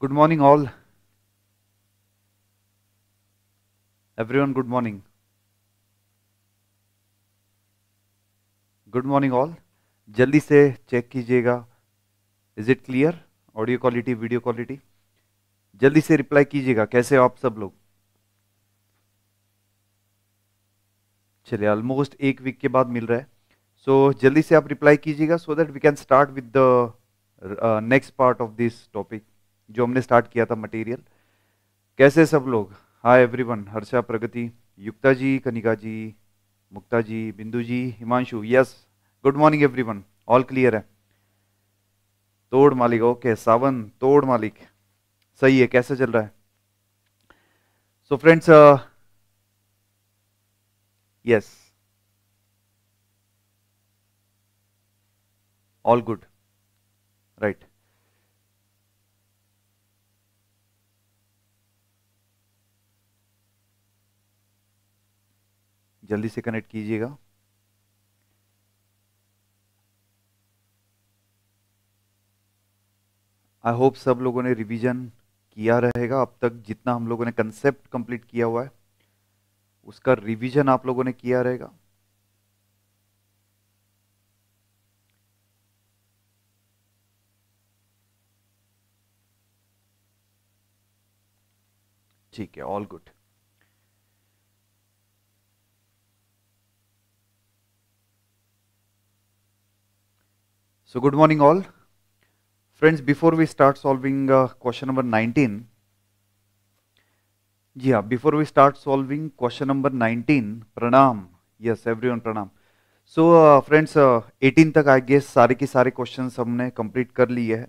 Good morning, all. Everyone, good morning. Good morning all जल्दी से check कीजिएगा is it clear audio quality video quality जल्दी से reply कीजिएगा कैसे हो आप सब लोग चलिए ऑलमोस्ट एक वीक के बाद मिल रहा है सो so, जल्दी से आप रिप्लाई कीजिएगा so that we can start with the next part of this topic जो हमने स्टार्ट किया था मटेरियल कैसे सब लोग hi everyone Harsha Pragati Yukta ji Kanika ji Mukta ji Bindu ji Himanshu yes good morning everyone all clear है तोड़ मालिक ओके सावन तोड़ मालिक सही है कैसे चल रहा है so friends yes all good जल्दी से कनेक्ट कीजिएगा आई होप सब लोगों ने रिवीजन किया रहेगा अब तक जितना हम लोगों ने कंसेप्ट कंप्लीट किया हुआ है उसका रिवीजन आप लोगों ने किया रहेगा ठीक है all good So good morning all. Friends, before we start solving uh, question number 19, yeah, before we start solving question number 19, Pranam, yes, everyone Pranam. So uh, friends, uh, 18 tak i guess sare ke sare questions humne complete kar liye hai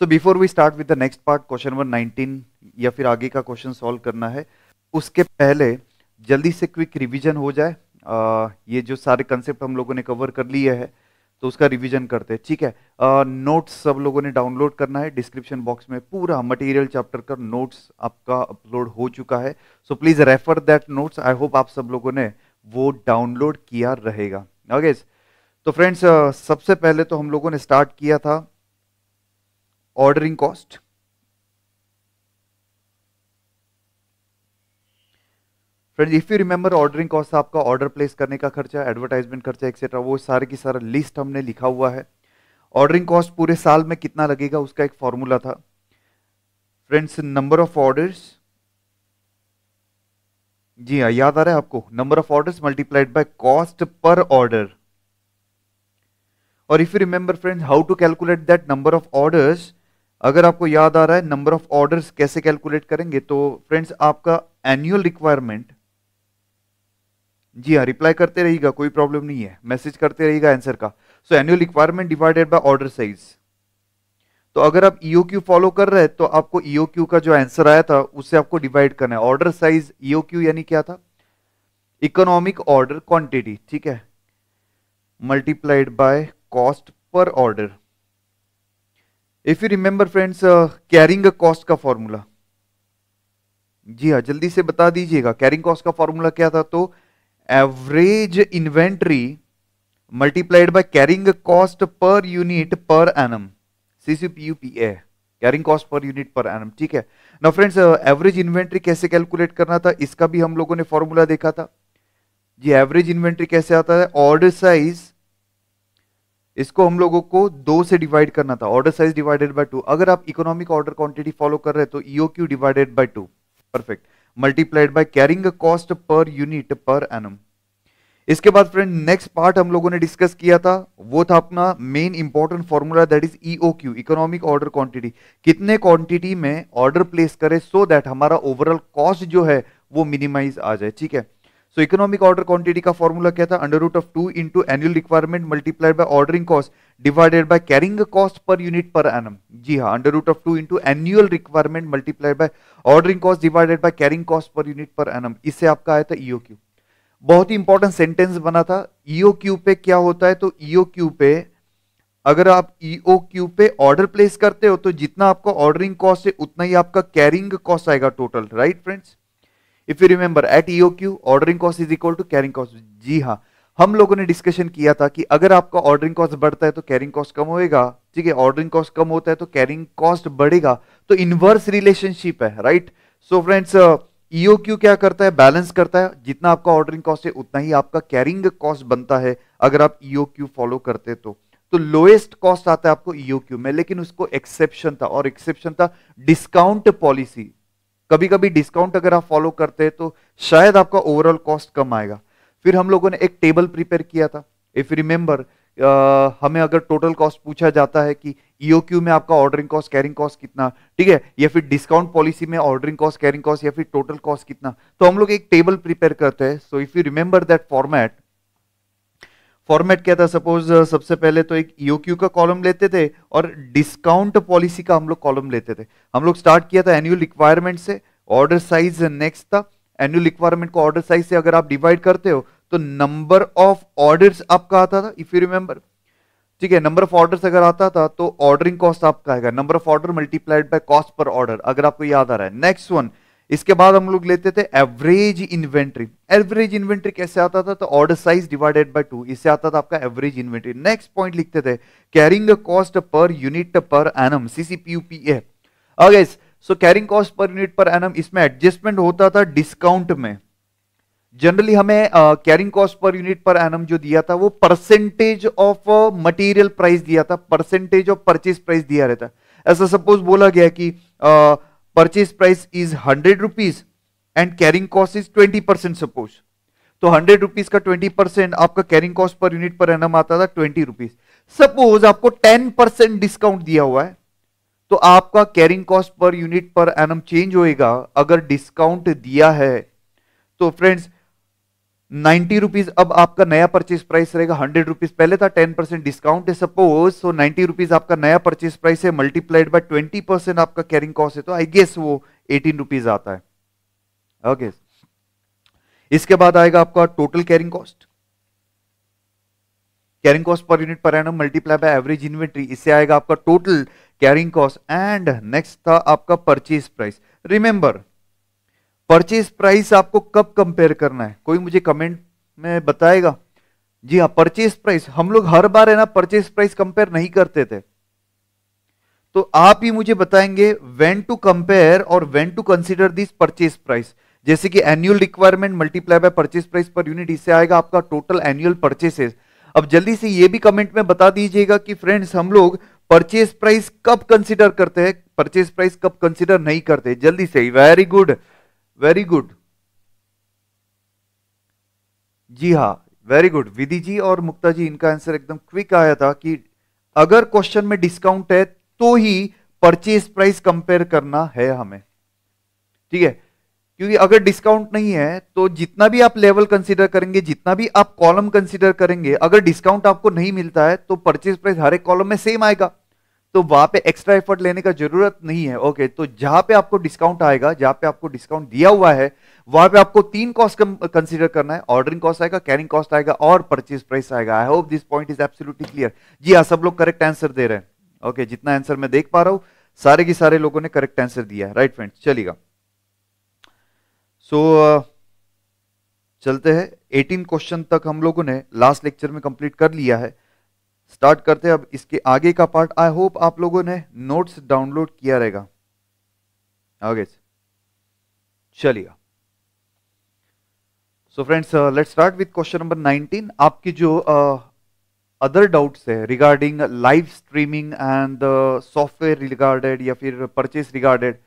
so before we start with the next part question number 19 या फिर आगे का question solve करना है उसके पहले जल्दी से क्विक रिवीजन हो जाए आ, ये जो सारे कंसेप्ट हम लोगों ने कवर कर लिए हैं तो उसका रिवीजन करते हैं ठीक है नोट्स सब लोगों ने डाउनलोड करना है डिस्क्रिप्शन बॉक्स में पूरा मटेरियल चैप्टर का नोट्स आपका अपलोड हो चुका है so please refer that notes I hope आप सब लोगों ने वो डाउनलोड किया रहेगा ओके तो फ्रेंड्स सबसे पहले तो हम लोगों ने स्टार्ट किया था ordering cost friend if you remember ordering cost आपका ऑर्डर प्लेस करने का खर्चा एडवर्टाइजमेंट खर्चा एक्सेट्रा वो सारे की सारा लिस्ट हमने लिखा हुआ है ऑर्डरिंग कॉस्ट पूरे साल में कितना लगेगा उसका एक फॉर्मूला था फ्रेंड्स नंबर ऑफ ऑर्डर्स जी हाँ याद आ रहा है आपको number of orders multiplied by cost per order और if you remember friends how to calculate that number of orders अगर आपको याद आ रहा है नंबर ऑफ ऑर्डर्स कैसे कैलकुलेट करेंगे तो फ्रेंड्स आपका एनुअल रिक्वायरमेंट जी हाँ रिप्लाई करते रहेगा कोई प्रॉब्लम नहीं है मैसेज करते रहेगा आंसर का so annual requirement divided by order size तो अगर आप ईओ क्यू फॉलो कर रहे हैं तो आपको ईओ e क्यू का जो आंसर आया था उससे आपको डिवाइड करना है ऑर्डर साइज ईओ क्यू यानी क्या था इकोनॉमिक ऑर्डर क्वांटिटी ठीक है multiplied by cost per order if you remember friends carrying cost का फॉर्मूला जी हाँ जल्दी से बता दीजिएगा कैरिंग कॉस्ट का फॉर्मूला क्या था तो average inventory multiplied by carrying cost per unit per annum CCPUPA carrying cost per unit per annum ठीक है ना फ्रेंड्स एवरेज इन्वेंट्री कैसे कैलकुलेट करना था इसका भी हम लोगों ने फॉर्मूला देखा था जी एवरेज इन्वेंट्री कैसे आता है ऑर्डर साइज इसको हम लोगों को दो से डिवाइड करना था order size divided by two अगर आप इकोनॉमिक ऑर्डर क्वांटिटी फॉलो कर रहे हैं तो EOQ divided by two perfect multiplied by carrying cost per unit per annum इसके बाद फ्रेंड नेक्स्ट पार्ट हम लोगों ने डिस्कस किया था वो था अपना main important formula that is EO Q economic order quantity कितने क्वांटिटी में ऑर्डर प्लेस करें सो so दैट हमारा ओवरऑल कॉस्ट जो है वो मिनिमाइज आ जाए ठीक है सो इकोनॉमिक ऑर्डर क्वांटिटी का फॉर्मूला क्या था under root of two into annual requirement multiplied by ordering cost divided by carrying cost per unit per annum जी हाँ under root of two into annual requirement multiplied by ordering cost divided by carrying cost per unit per annum इससे आपका आया था E O e Q बहुत ही important sentence बना था E O e Q पे क्या होता है तो ईओ e क्यू पे अगर आप ईओ क्यू पे ऑर्डर प्लेस करते हो तो जितना आपका ऑर्डरिंग कॉस्ट है उतना ही आपका कैरिंग कॉस्ट आएगा total right friends if you remember at Q ordering cost is equal to carrying cost जी हाँ हम लोगों ने डिस्कशन किया था कि अगर आपका ऑर्डरिंग कॉस्ट बढ़ता है तो कैरिंग कॉस्ट कम होएगा ठीक है ऑर्डरिंग कॉस्ट कम होता है तो कैरिंग कॉस्ट बढ़ेगा तो इनवर्स रिलेशनशिप है right so friends EO Q क्या करता है बैलेंस करता है जितना आपका ऑर्डरिंग कॉस्ट है उतना ही आपका कैरिंग कॉस्ट बनता है अगर आप ईओ क्यू फॉलो करते तो तो लोएस्ट कॉस्ट आता है आपको ईओ e क्यू में लेकिन उसको एक्सेप्शन था और एक्सेप्शन था डिस्काउंट पॉलिसी कभी कभी डिस्काउंट अगर आप फॉलो करते हैं तो शायद आपका ओवरऑल कॉस्ट कम आएगा फिर हम लोगों ने एक टेबल प्रिपेयर किया था इफ रिमेंबर हमें अगर टोटल कॉस्ट पूछा जाता है कि ईओक्यू e में आपका ऑर्डरिंग कॉस्ट कैरिंग कॉस्ट कितना ठीक है या फिर डिस्काउंट पॉलिसी में ऑर्डरिंग कॉस्ट कैरिंग कॉस्ट या फिर टोटल कॉस्ट कितना तो हम लोग एक टेबल प्रिपेयर करते हैं so if you remember that format format क्या था सपोज uh, सबसे पहले तो एक ईओक्यू e का कॉलम लेते थे और डिस्काउंट पॉलिसी का हम लोग कॉलम लेते थे हम लोग स्टार्ट किया था एनुअल रिक्वायरमेंट से ऑर्डर साइज नेक्स्ट था एनुअल रिक्वायरमेंट को ऑर्डर साइज से अगर आप डिवाइड करते हो तो नंबर ऑफ ऑर्डर आपका आता था इफ यू रिमेंबर ठीक है नंबर ऑफ ऑर्डर अगर आता था तो ऑर्डरिंग कॉस्ट आपका आएगा number of order multiplied by cost per order अगर आपको याद आ रहा है नेक्स्ट वन इसके बाद हम लोग लेते थे एवरेज इन्वेंट्री एवरेज इन्वेंट्री कैसे आता था तो order size divided by two इससे आता था आपका एवरेज इन्वेंट्री नेक्स्ट पॉइंट लिखते थे carrying cost per unit per annum CCPUPA okay so carrying cost per unit per annum इसमें एडजस्टमेंट होता था डिस्काउंट में जनरली हमें carrying cost per unit per annum जो दिया था वो परसेंटेज ऑफ मटेरियल प्राइस दिया था परसेंटेज ऑफ परचेज प्राइस दिया रहता ऐसा सपोज बोला गया कि uh, purchase price is 100 rupees and carrying cost is 20 percent suppose तो 100 रुपीज का 20 परसेंट आपका carrying cost per unit per annum आता था 20 रुपीज सपोज आपको 10 परसेंट डिस्काउंट दिया हुआ है तो आपका carrying cost per unit per annum change होएगा अगर डिस्काउंट दिया है तो फ्रेंड्स नाइन्टी रुपीज अब आपका नया परचेज प्राइस रहेगा हंड्रेड रुपीज पहले था टेन परसेंट डिस्काउंट है सपोज सो नाइनटी रुपीज आपका नया परचेज प्राइस है मल्टीप्लाइड बाय ट्वेंटी परसेंट आपका कैरिंग कॉस्ट है तो आई गेस वो एटीन रुपीज आता है ओके okay. इसके बाद आएगा आपका total carrying cost carrying cost per unit per annum multiply by average inventory इससे आएगा आपका total carrying cost and next था आपका purchase price remember purchase price आपको कब कंपेयर करना है कोई मुझे कमेंट में बताएगा जी हाँ परचेज प्राइस हम लोग हर बार है ना परचेज प्राइस कंपेयर नहीं करते थे तो आप ही मुझे बताएंगे वेन टू कंपेयर और when to consider this purchase price जैसे कि annual requirement multiply by purchase price per unit इससे आएगा आपका टोटल एनुअल परचेसेस अब जल्दी से ये भी कमेंट में बता दीजिएगा कि फ्रेंड्स हम लोग परचेज प्राइस कब कंसिडर करते हैं परचेज प्राइस कब कंसिडर नहीं करते जल्दी से वेरी गुड वेरी गुड जी हाँ वेरी गुड विधि जी और मुक्ता जी इनका आंसर एकदम क्विक आया था कि अगर क्वेश्चन में डिस्काउंट है तो ही परचेज प्राइस कंपेयर करना है हमें ठीक है क्योंकि अगर डिस्काउंट नहीं है तो जितना भी आप लेवल कंसीडर करेंगे जितना भी आप कॉलम कंसीडर करेंगे अगर डिस्काउंट आपको नहीं मिलता है तो परचेज प्राइस हर एक कॉलम में सेम आएगा तो वहां पे एक्स्ट्रा एफर्ट लेने का जरूरत नहीं है ओके तो जहां पे आपको डिस्काउंट आएगा जहां पे आपको डिस्काउंट दिया हुआ है वहां पे आपको तीन कॉस्ट कंसीडर करना है ऑर्डरिंग कॉस्ट आएगा कैरिंग कॉस्ट आएगा और परचेज प्राइस आएगा I hope this point is absolutely clear जी हाँ सब लोग करेक्ट आंसर दे रहे हैं ओके okay, जितना आंसर मैं देख पा रहा हूं सारे के सारे लोगों ने करेक्ट आंसर दिया है राइट फ्रेंड चलेगा सो चलते हैं 18 क्वेश्चन तक हम लोगों ने लास्ट लेक्चर में कंप्लीट कर लिया है स्टार्ट करते हैं अब इसके आगे का पार्ट आई होप आप लोगों ने नोट्स डाउनलोड किया रहेगा ओके चलिए so friends let's start with question number 19 आपकी जो अदर uh, डाउट्स है regarding live streaming and software regarded या फिर purchase regarded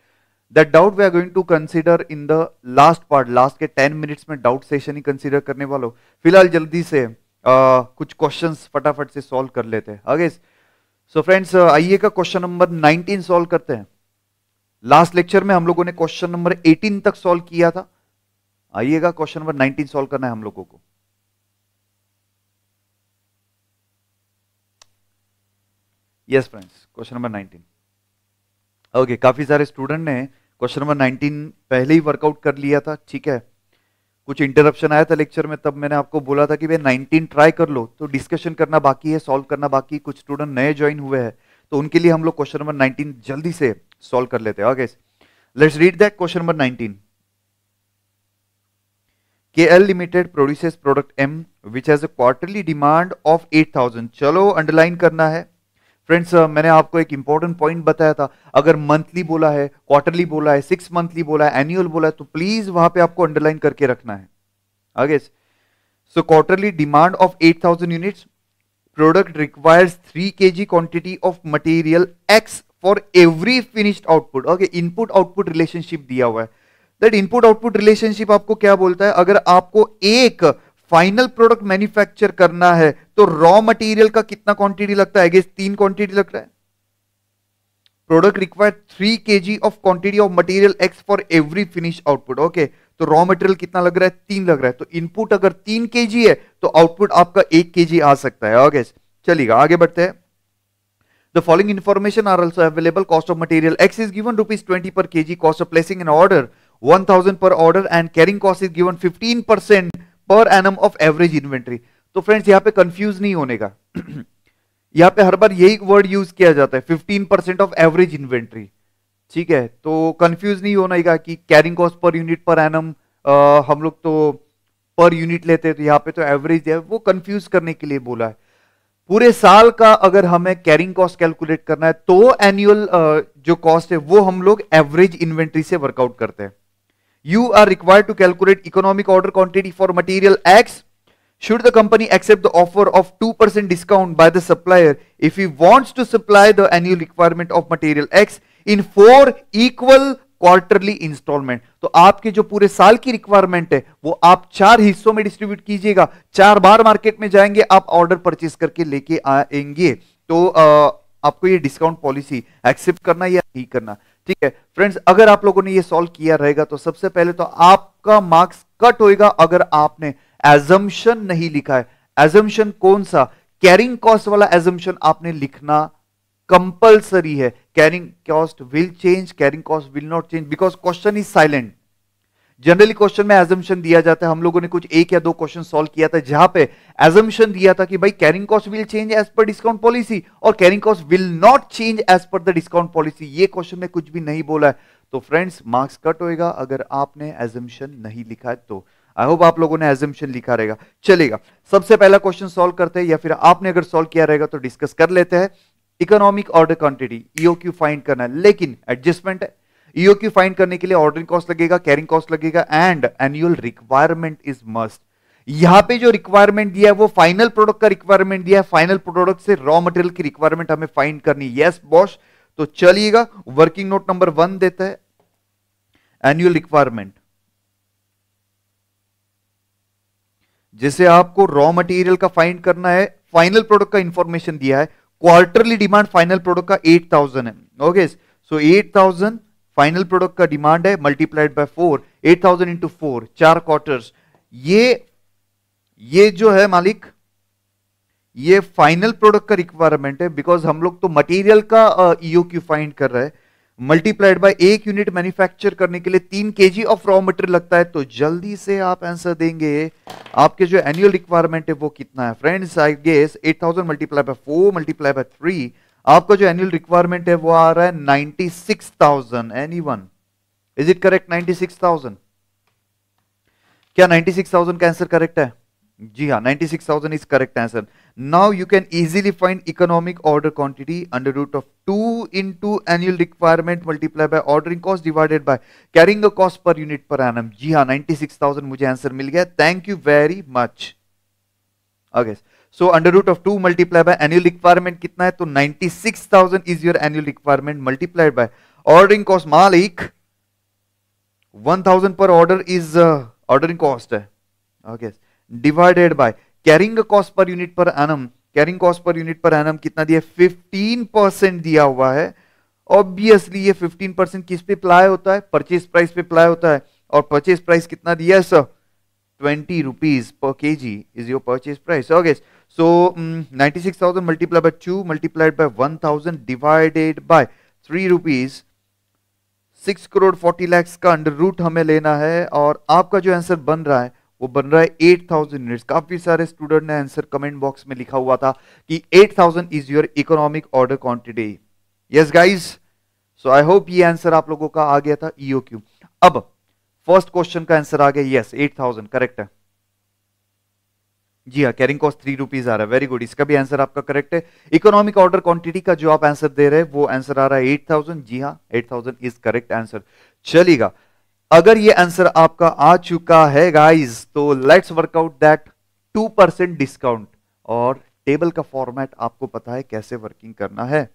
that doubt we are going to consider in the last part last के 10 minutes में doubt session ही consider करने वालों फिलहाल जल्दी से कुछ क्वेश्चन फटाफट से सॉल्व कर लेते हैं आगे सो फ्रेंड्स आइए का क्वेश्चन नंबर 19 सॉल्व करते हैं लास्ट लेक्चर में हम लोगों ने क्वेश्चन नंबर 18 तक सॉल्व किया था आइएगा क्वेश्चन नंबर 19 सॉल्व करना है हम लोगों को yes friends question number 19 okay काफी सारे स्टूडेंट ने क्वेश्चन नंबर 19 पहले ही वर्कआउट कर लिया था ठीक है कुछ इंटरप्शन आया था लेक्चर में तब मैंने आपको बोला था कि भाई नाइनटीन ट्राई कर लो तो डिस्कशन करना बाकी है सॉल्व करना बाकी कुछ स्टूडेंट नए ज्वाइन हुए हैं तो उनके लिए हम लोग क्वेश्चन नंबर नाइनटीन जल्दी से सॉल्व कर लेते हैं okay let's read that question number 19 KL Limited produces product M which has quarterly demand of eight thousand चलो अंडरलाइन करना है फ्रेंड्स मैंने आपको एक इंपॉर्टेंट पॉइंट बताया था अगर मंथली बोला है क्वार्टरली बोला है सिक्स मंथली बोला है एनुअल बोला है तो प्लीज वहां पे आपको अंडरलाइन करके रखना है आगे so quarterly demand of eight thousand unit product requires three K G quantity of material X for every finished output okay input output relationship दिया हुआ है दैट इनपुट आउटपुट रिलेशनशिप आपको क्या बोलता है अगर आपको एक फाइनल प्रोडक्ट मैन्युफैक्चर करना है तो रॉ मटेरियल का कितना क्वांटिटी लगता है तीन क्वांटिटी लग रहा है product require three K G of quantity of material X for every finish output okay तो रॉ मटेरियल कितना लग रहा है तीन लग रहा है तो इनपुट अगर तीन के है तो आउटपुट आपका एक के आ सकता है ओके चलिएगा आगे बढ़ते हैं The following information are also available. Cost of material X is given rupees 20 per kg. Cost of placing an order 1000 per order and carrying cost is given 15 percent per annum of average inventory तो friends यहाँ पे confuse नहीं होने का यहाँ पे हर बार यही word use किया जाता है fifteen percent of average inventory ठीक है तो कंफ्यूज नहीं होने का कि carrying cost per unit per annum हम लोग तो पर यूनिट लेते हैं तो यहाँ पे तो एवरेज है वो कंफ्यूज करने के लिए बोला है पूरे साल का अगर हमें कैरिंग कॉस्ट कैलकुलेट करना है तो एनुअल जो कॉस्ट है वो हम लोग एवरेज इन्वेंट्री से वर्कआउट करते हैं you are required to calculate economic order quantity for material X. Should the company accept the offer of 2% discount by the supplier if he wants to supply the annual requirement of material X in four equal quarterly instalment तो आपके जो पूरे साल की requirement है वो आप चार हिस्सों में डिस्ट्रीब्यूट कीजिएगा चार बार मार्केट में जाएंगे आप ऑर्डर परचेस करके लेके आएंगे तो आ, आपको ये डिस्काउंट पॉलिसी एक्सेप्ट करना या नहीं करना ठीक है फ्रेंड्स अगर आप लोगों ने ये सॉल्व किया रहेगा तो सबसे पहले तो आपका मार्क्स कट होएगा अगर आपने एजम्पन नहीं लिखा है एजम्पन कौन सा कैरिंग कॉस्ट वाला एजम्पन आपने लिखना कंपल्सरी है carrying cost will change carrying cost will not change because question is silent generally question में एजम्पन दिया जाता है हम लोगों ने कुछ एक या दो क्वेश्चन सॉल्व किया था जहां पे एजम्पन दिया था कि भाई carrying cost will change as per discount policy और carrying cost will not change as per the discount policy ये क्वेश्चन में कुछ भी नहीं बोला है तो फ्रेंड्स मार्क्स कट होएगा अगर आपने एजम्पन नहीं लिखा है तो आई होप आप लोगों ने एजम्पन लिखा रहेगा चलेगा सबसे पहला क्वेश्चन सोल्व करते हैं या फिर आपने अगर सोल्व किया रहेगा तो डिस्कस कर लेते हैं economic order quantity EO Q find करना है लेकिन एडजस्टमेंट है ईओ की फाइंड करने के लिए ऑर्डरिंग कॉस्ट लगेगा कैरिंग कॉस्ट लगेगा and annual requirement is must यहां पे जो रिक्वायरमेंट दिया है वो फाइनल प्रोडक्ट का रिक्वायरमेंट दिया है फाइनल प्रोडक्ट से रॉ मटेरियल की रिक्वायरमेंट हमें फाइंड करनी यस बॉस बॉश तो चलिएगा वर्किंग नोट नंबर वन देता है एनुअल रिक्वायरमेंट जैसे आपको रॉ मटेरियल का फाइंड करना है फाइनल प्रोडक्ट का इंफॉर्मेशन दिया है क्वार्टरली डिमांड फाइनल प्रोडक्ट का एट थाउजेंड है okay so eight thousand final product का डिमांड है multiplied by four eight thousand into four चार क्वार्टर्स ये ये जो है मालिक ये फाइनल प्रोडक्ट का रिक्वायरमेंट है बिकॉज हम लोग तो मटेरियल का ईओ क्यू फाइंड कर रहे हैं मल्टीप्लाइड बाय एक यूनिट मैन्युफैक्चर करने के लिए तीन के जी ऑफ रॉ मटेरियल लगता है तो जल्दी से आप आंसर देंगे आपके जो एनुअल रिक्वायरमेंट है वो कितना है friends I guess eight thousand multiply by four multiply by three आपका जो एनुअल रिक्वायरमेंट है वो आ रहा है ninety six thousand any one is it correct ninety six thousand क्या नाइनटी सिक्स थाउजेंड का आंसर करेक्ट है जी हाँ ninety six thousand is correct answer now you can easily find economic order quantity under root of two into annual requirement multiply by ordering cost divided by carrying cost per unit per annum जी हाँ ninety six thousand मुझे answer मिल गया thank you very much against so under root of two multiply by annual requirement कितना है तो six thousand is your annual requirement multiplied by ordering cost one thousand per order is ordering cost है okay divided by carrying cost per unit per annum carrying cost per unit per annum कितना दिया fifteen percent दिया हुआ है obviously ये fifteen percent किस पे apply होता है परचेज प्राइस पे अप्लाई होता है और परचेज प्राइस कितना दिया है sir twenty rupees per K G is your purchase price okay So um, mm, 96,000 multiplied by 2 multiplied by 1,000 divided by 3 rupees six crore forty lakhs का अंडर रूट हमें लेना है और आपका जो आंसर बन रहा है वो बन रहा है एट थाउजेंड यूनिट्स काफी सारे स्टूडेंट ने आंसर कमेंट बॉक्स में लिखा हुआ था कि eight thousand is your economic order quantity yes guys so I hope ये आंसर आप लोगों का आ गया था ईओ e क्यू अब फर्स्ट क्वेश्चन का आंसर आ गया यस एट थाउजेंड करेक्ट है जी हाँ कैरिंग कॉस्ट थ्री रुपीज आ रहा है वेरी गुड इसका भी आंसर आपका करेक्ट है इकोनॉमिक ऑर्डर क्वांटिटी का जो आप आंसर दे रहे हैं वो आंसर आ रहा है एट थाउजेंड जी हाँ eight thousand is correct answer चलेगा अगर ये आंसर आपका आ चुका है गाइज तो let's work out that two percent discount और टेबल का फॉर्मेट आपको पता है कैसे वर्किंग करना है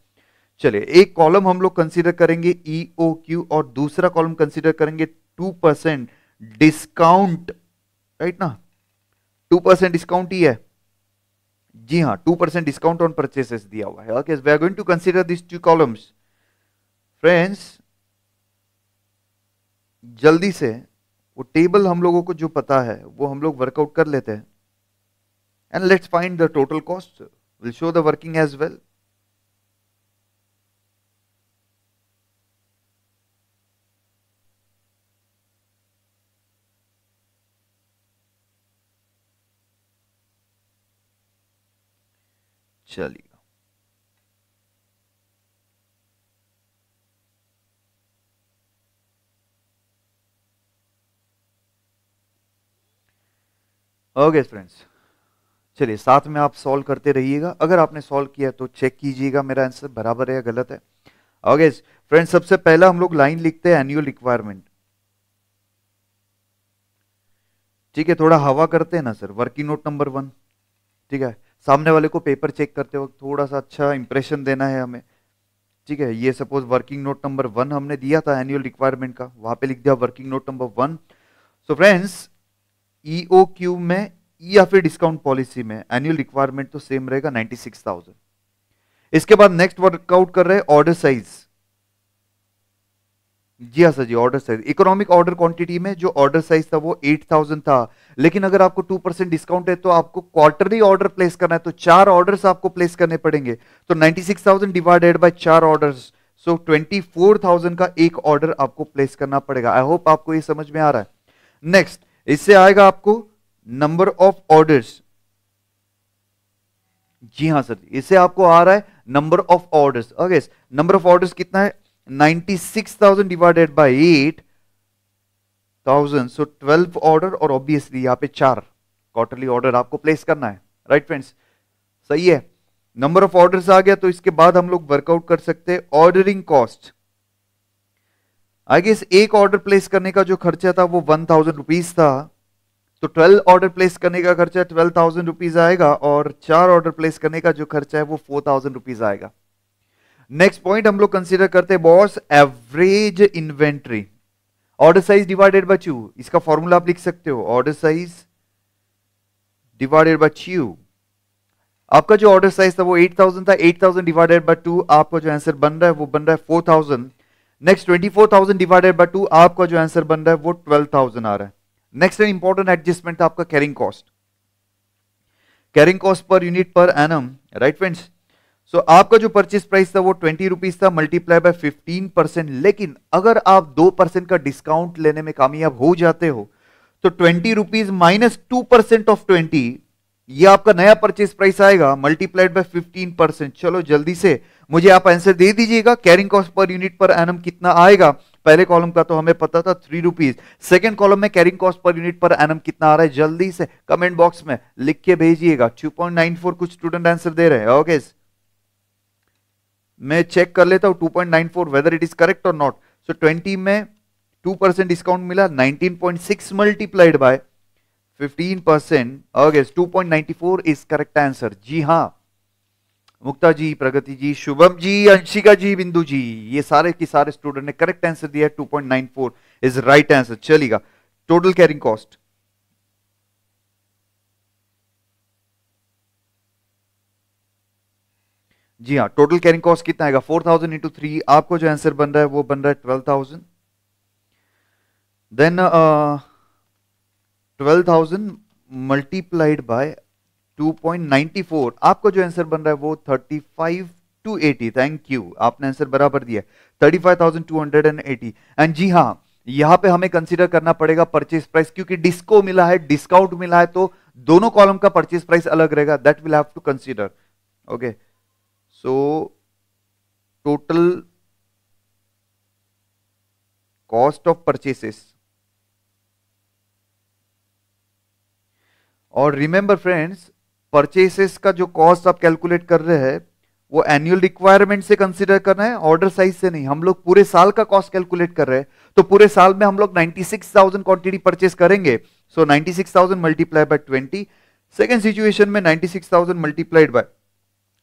चलिए एक कॉलम हम लोग कंसिडर करेंगे ईओ e क्यू और दूसरा कॉलम कंसिडर करेंगे टू परसेंट डिस्काउंट राइट ना टू परसेंट डिस्काउंट ही है जी हाँ two percent discount on purchases दिया हुआ है okay we are going to consider this two columns friends जल्दी से वो टेबल हम लोगों को जो पता है वो हम लोग वर्कआउट कर लेते हैं and let's find the total cost will show the working as well चलिए ओके फ्रेंड्स चलिए साथ में आप सॉल्व करते रहिएगा अगर आपने सॉल्व किया तो चेक कीजिएगा मेरा आंसर बराबर है या गलत है ओके फ्रेंड्स सबसे पहला हम लोग लाइन लिखते हैं एनुअल रिक्वायरमेंट ठीक है थोड़ा हवा करते हैं ना sir working note number one ठीक है सामने वाले को पेपर चेक करते वक्त थोड़ा सा अच्छा इंप्रेशन देना है हमें ठीक है ये suppose working note number one हमने दिया था एनुअल रिक्वायरमेंट का वहां पे लिख दिया working note number one so friends EO Q में e या फिर डिस्काउंट पॉलिसी में एनुअल रिक्वायरमेंट तो सेम रहेगा थाउजेंड इसके बाद नेक्स्ट वर्कआउट कर रहे हैं ऑर्डर साइज जी हाँ सर जी order size economic order quantity में जो ऑर्डर साइज था वो 8000 था लेकिन अगर आपको 2 परसेंट डिस्काउंट है तो आपको क्वार्टरली ऑर्डर प्लेस करना है तो चार ऑर्डर्स आपको प्लेस करने पड़ेंगे तो 96,000 डिवाइडेड बाय चार ऑर्डर्स सो 24,000 का एक ऑर्डर आपको प्लेस करना पड़ेगा आई होप आपको ये समझ में आ रहा है नेक्स्ट इससे आएगा आपको नंबर ऑफ ऑर्डर्स जी हाँ सर इससे आपको आ रहा है number of orders okay number of orders कितना है 96,000 डिवाइडेड बाय 8,000 सो 12 ऑर्डर और ऑब्वियसली यहां पे चार क्वार्टरली ऑर्डर आपको प्लेस करना है राइट right, फ्रेंड्स सही है नंबर ऑफ ऑर्डर्स आ गया तो इसके बाद हम लोग वर्कआउट कर सकते हैं ऑर्डरिंग कॉस्ट आगे इस एक ऑर्डर प्लेस करने का जो खर्चा था वो वन थाउजेंड रुपीज था तो ट्वेल्व ऑर्डर प्लेस करने का खर्चा ट्वेल्व थाउजेंड रुपीज आएगा और चार ऑर्डर प्लेस करने का जो खर्चा है वो फोर थाउजेंड रुपीज आएगा नेक्स्ट पॉइंट हम लोग कंसिडर करते हैं boss average inventory order size divided by two इसका फॉर्मूला आप लिख सकते हो ऑर्डर साइज डिवाइडेड बाय चू आपका जो ऑर्डर साइज था वो 8000 था 8000 डिवाइडेड बाय टू आपका जो आंसर बन रहा है वो बन रहा है 4000 नेक्स्ट 24000 डिवाइडेड बाय टू आपका जो आंसर बन रहा है वो 12000 आ रहा है नेक्स्ट एन इंपॉर्टेंट एडजस्टमेंट था आपका carrying cost carrying cost per unit per annum right friends so so, आपका जो परचेस प्राइस था वो ट्वेंटी रुपीज था मल्टीप्लाई बाय फिफ्टीन परसेंट लेकिन अगर आप दो परसेंट का डिस्काउंट लेने में कामयाब हो जाते हो तो twenty rupees minus two percent of twenty ये आपका नया परचेस प्राइस आएगा मल्टीप्लाइड बाय फिफ्टीन परसेंट चलो जल्दी से मुझे आप आंसर दे दीजिएगा carrying cost per unit per annum कितना आएगा पहले कॉलम का तो हमें पता था थ्री रुपीज सेकेंड कॉलम में carrying cost per unit per annum कितना आ रहा है जल्दी से कमेंट बॉक्स में लिख के भेजिएगा टू पॉइंट नाइन फोर कुछ स्टूडेंट आंसर दे रहे हैं ओके okay. मैं चेक कर लेता nine 2.94 whether it is correct और नॉट सो 20 में 2 परसेंट डिस्काउंट मिला 19.6 multiplied by 15 percent against two point is correct answer जी हाँ मुक्ता जी प्रगति जी शुभम जी अंशिका जी बिंदु जी ये सारे के सारे स्टूडेंट ने करेक्ट आंसर दिया 2.94 इज राइट आंसर चलेगा टोटल कैरिंग कॉस्ट जी हाँ टोटल कैरिंग कॉस्ट कितना आएगा फोर थाउजेंड इंटू थ्री आपको जो आंसर बन रहा है वो बन रहा है twelve thousand then twelve thousand multiplied by four आपको जो आंसर बन रहा है वो five two eighty thank you आपने आंसर बराबर दिया हंड्रेड एंड जी हाँ यहां पे हमें कंसीडर करना पड़ेगा परचेज प्राइस क्योंकि डिस्को मिला है डिस्काउंट मिला है तो दोनों कॉलम का परचेज प्राइस अलग रहेगा that will have to consider okay so total cost of purchases और रिमेंबर फ्रेंड्स परचेसेस का जो कॉस्ट आप कैलकुलेट कर रहे हैं वो एनुअल रिक्वायरमेंट से कंसिडर करना है ऑर्डर साइज से नहीं हम लोग पूरे साल का कॉस्ट कैलकुलेट कर रहे हैं तो पूरे साल में हम लोग 96,000 क्वांटिटी परचेस करेंगे so so, 96,000 multiply by 20 second situation में 96,000 मल्टीप्लाइड बाय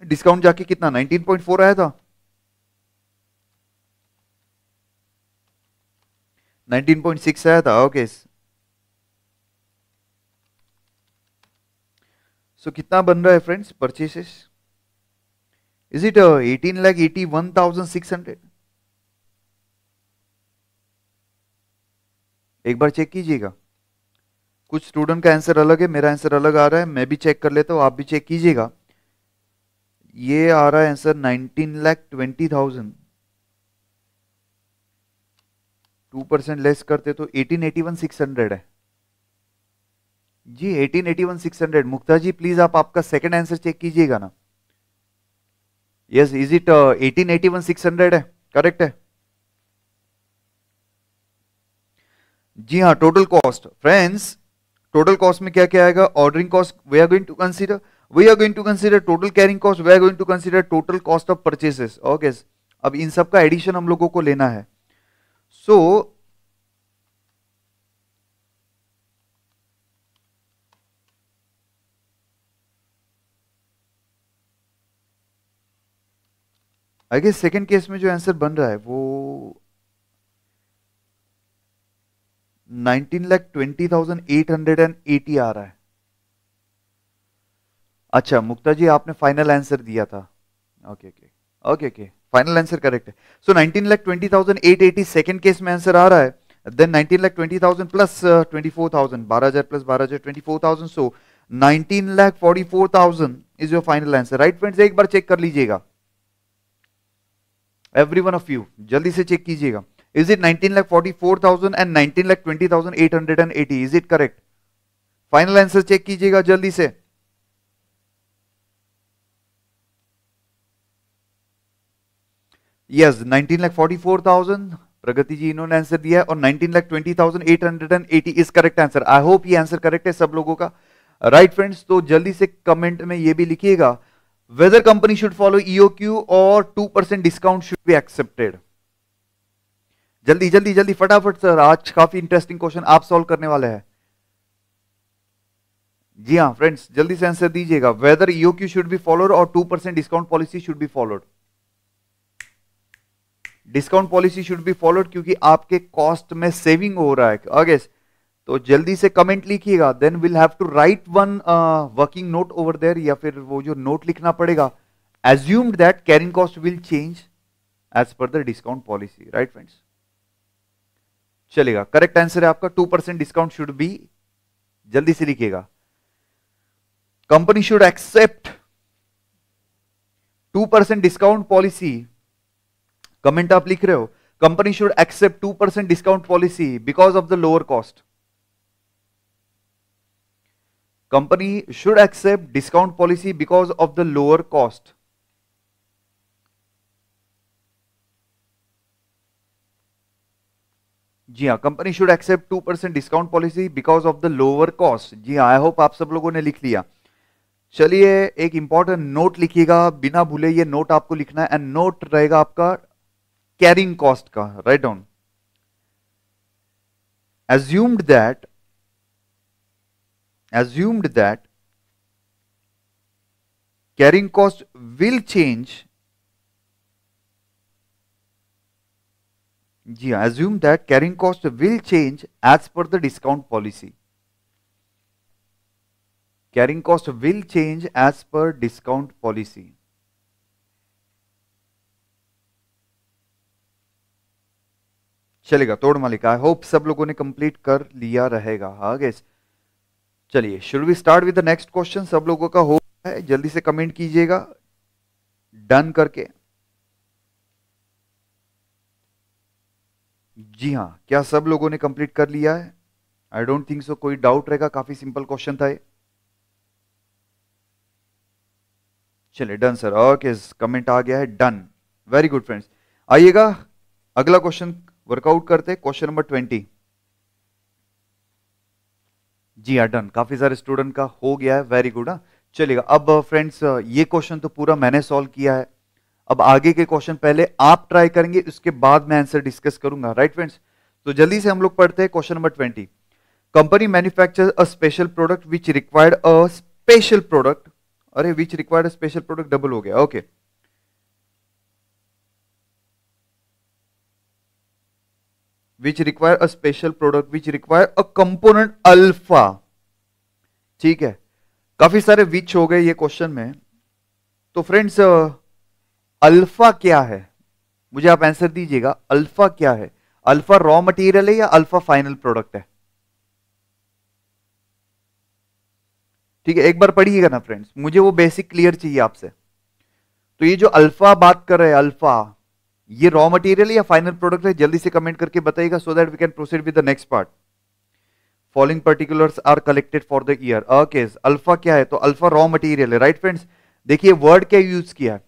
डिस्काउंट जाके कितना 19.4 आया था 19.6 आया था ओके सो so, कितना बन रहा है friends purchases is it eighteen lakh eighty one thousand six hundred एक बार चेक कीजिएगा कुछ स्टूडेंट का आंसर अलग है मेरा आंसर अलग आ रहा है मैं भी चेक कर लेता हूँ आप भी चेक कीजिएगा ये आ रहा है answer nineteen lakh twenty thousand two percent less करते तो eighteen eighty one six hundred है जी eighteen eighty one six hundred Mukta ji please आप आपका सेकंड आंसर चेक कीजिएगा ना yes is it eighteen eighty one six hundred है करेक्ट है जी हाँ total cost friends total cost में क्या क्या आएगा ordering cost we are going to consider we are going to consider total carrying cost we are going to consider total cost of purchases okay अब इन सब का एडिशन हम लोगों को लेना है सो so, आगे सेकेंड केस में जो आंसर बन रहा है वो nineteen lakh twenty thousand eight hundred and eighty आ रहा है अच्छा मुक्ता जी आपने फाइनल आंसर दिया था okay okay okay okay final answer correct है so nineteen lakh twenty thousand eight eighty second case में आंसर आ रहा है then nineteen lakh twenty thousand plus twenty four thousand बारह हजार प्लस बारह हजार twenty four thousand so nineteen lakh forty four thousand is your final answer right friends एक बार चेक कर लीजिएगा एवरी वन ऑफ यू जल्दी से चेक कीजिएगा is it nineteen lakh forty four thousand and nineteen lakh twenty thousand eight hundred and eighty is it correct final answer check कीजिएगा जल्दी से yes nineteen lakh forty four thousand Pragati ji इन्होंने answer दिया है और nineteen lakh twenty thousand eight hundred and eighty is correct answer I hope ये answer correct है सब लोगों का राइट right, फ्रेंड्स तो जल्दी से कमेंट में ये भी लिखिएगा whether company should follow EOQ और two percent discount should be accepted जल्दी जल्दी जल्दी फटाफट सर आज काफी इंटरेस्टिंग क्वेश्चन आप सॉल्व करने वाले हैं जी हाँ फ्रेंड्स जल्दी से आंसर दीजिएगा whether EOQ should be followed और two percent discount policy should be followed discount policy should be followed क्योंकि आपके कॉस्ट में सेविंग हो रहा है अगेस्ट तो जल्दी से कमेंट लिखिएगा then will have to write one working note over there या फिर वो जो नोट लिखना पड़ेगा assumed that carrying cost will change as per the discount policy right friends चलेगा करेक्ट आंसर है आपका two percent discount should be जल्दी से लिखिएगा company should accept two percent discount policy comment आप लिख रहे हो company should accept two percent discount policy because of the lower cost company should accept discount policy because of the lower cost जी हाँ company should accept two percent discount policy because of the lower cost जी हाँ I hope आप सब लोगों ने लिख लिया चलिए एक इंपॉर्टेंट नोट लिखिएगा बिना भूले ये नोट आपको लिखना है एंड नोट रहेगा आपका carrying cost ka write down assumed that assumed that carrying cost will change yeah assume that carrying cost will change as per the discount policy carrying cost will change as per discount policy चलेगा तोड़ मालिक I hope सब लोगों ने complete कर लिया रहेगा हाँ गेस चलिए शुरू we start with the next question सब लोगों का हो है जल्दी से कमेंट कीजिएगा डन करके जी हाँ क्या सब लोगों ने कंप्लीट कर लिया है आई डोंट थिंक सो कोई डाउट रहेगा काफी सिंपल क्वेश्चन था ये चलिए डन सर ओके कमेंट आ गया है डन वेरी गुड फ्रेंड्स आइएगा अगला क्वेश्चन वर्कआउट करते क्वेश्चन नंबर ट्वेंटी जी हाँ डन काफी सारे स्टूडेंट का हो गया है वेरी गुड चलेगा अब फ्रेंड्स uh, uh, ये क्वेश्चन तो पूरा मैंने सॉल्व किया है अब आगे के क्वेश्चन पहले आप ट्राई करेंगे उसके बाद मैं आंसर डिस्कस करूंगा राइट फ्रेंड्स तो जल्दी से हम लोग पढ़ते हैं question number twenty company manufacture a special product which required a special product अरे which required special product double हो गया okay okay. Which require a special product which require a component alpha ठीक है काफी सारे विच हो गए ये क्वेश्चन में तो फ्रेंड्स अल्फा क्या है मुझे आप आंसर दीजिएगा अल्फा क्या है अल्फा रॉ मटेरियल है या अल्फा फाइनल प्रोडक्ट है ठीक है एक बार पढ़िएगा ना फ्रेंड्स मुझे वो बेसिक क्लियर चाहिए आपसे तो ये जो अल्फा बात कर रहे हैं अल्फा ये रॉ मटेरियल या फाइनल प्रोडक्ट है जल्दी से कमेंट करके बताइएगा so that we can proceed with the next part following particulars are collected for the year okay alpha क्या है तो अल्फा रॉ मटेरियल है राइट फ्रेंड्स देखिए वर्ड क्या यूज किया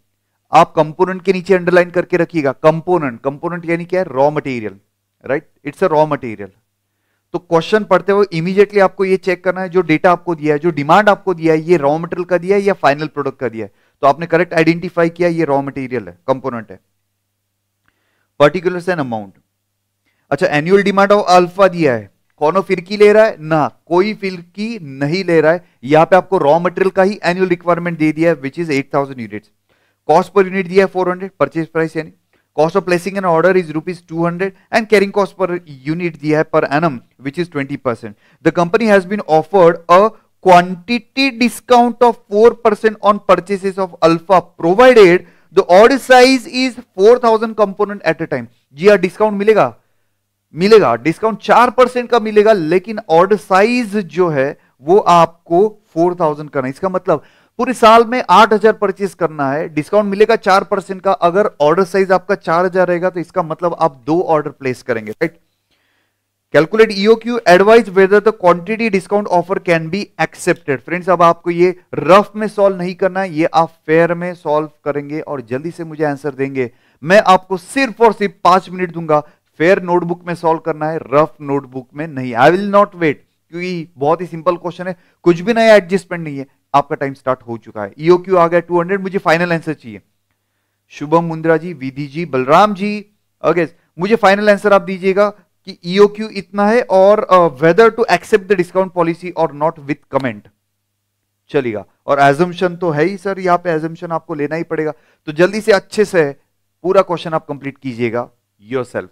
आप कंपोनेंट के नीचे अंडरलाइन करके रखिएगा कंपोनेंट कंपोनेंट यानी क्या है raw material right it's a raw material तो क्वेश्चन पढ़ते हुए इमीडिएटली आपको ये चेक करना है जो डेटा आपको दिया है जो डिमांड आपको दिया है ये रॉ मटेरियल का दिया है या फाइनल प्रोडक्ट का दिया है तो आपने करेक्ट आइडेंटिफाई किया ये रॉ मटेरियल है कंपोनेंट है पर्टिकुलर एन अमाउंट अच्छा एनुअल डिमांड ऑफ अल्फा दिया है कौनो फिरकी ले रहा है ना कोई फिरकी नहीं ले रहा है यहां पे आपको रॉ मटेरियल का ही एनुअल रिक्वायरमेंट दे दिया है which is eight thousand unit cost per unit दिया है फोर हंड्रेड परचेज प्राइस यानी cost of placing an order is rupees two hundred and carrying cost per unit दिया है per annum which is twenty percent the company has been offered a quantity discount of four percent on purchases of alpha provided the order size is four thousand component at a time जी हाँ discount मिलेगा मिलेगा discount चार percent का मिलेगा लेकिन order size जो है वो आपको फोर थाउजेंड करना इसका मतलब पूरे साल में आठ हजार परचेज करना है डिस्काउंट मिलेगा चार परसेंट का अगर ऑर्डर साइज आपका चार हजार रहेगा तो इसका मतलब आप दो ऑर्डर प्लेस करेंगे right calculate Q advise whether the quantity discount offer can be accepted friends अब आपको ये रफ में सॉल्व नहीं करना है ये आप फेयर में सॉल्व करेंगे और जल्दी से मुझे आंसर देंगे मैं आपको सिर्फ और सिर्फ पांच मिनट दूंगा फेयर नोटबुक में सॉल्व करना है रफ नोटबुक में नहीं आई विल नॉट वेट क्योंकि बहुत ही सिंपल क्वेश्चन है कुछ भी नया एडजस्टमेंट नहीं है आपका टाइम स्टार्ट हो चुका है ईओ e क्यू आ गया हंड्रेड मुझे फाइनल आंसर चाहिए शुभम मुंद्रा जी विधि जी बलराम जी ओके मुझे फाइनल आंसर आप दीजिएगा कि ईओक्यू e इतना है और whether to accept the discount policy और नॉट विथ कमेंट चलेगा और एजम्पन तो है ही सर यहां पे एजम्पन आपको लेना ही पड़ेगा तो जल्दी से अच्छे से पूरा क्वेश्चन आप कंप्लीट कीजिएगा योर सेल्फ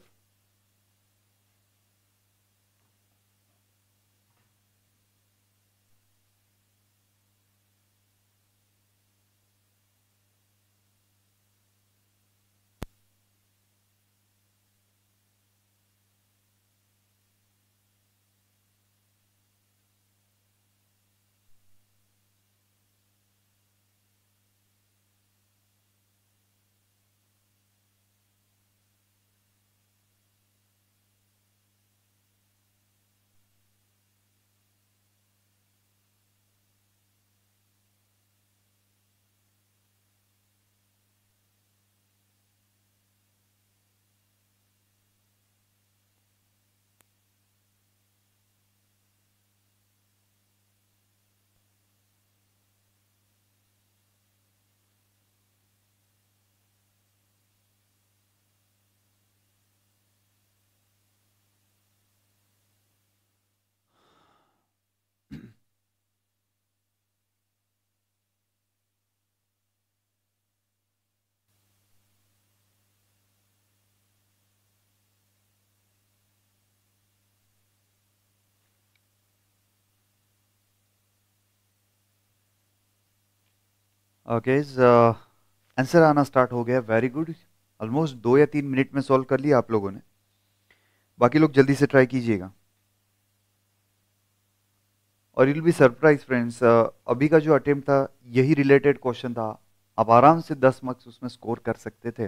ओके आंसर आना स्टार्ट हो गया वेरी गुड ऑलमोस्ट दो या तीन मिनट में सॉल्व कर लिया आप लोगों ने बाकी लोग जल्दी से ट्राई कीजिएगा और यू बी सरप्राइज फ्रेंड्स अभी का जो अटेम्प्ट था यही रिलेटेड क्वेश्चन था आप आराम से दस मार्क्स उसमें स्कोर कर सकते थे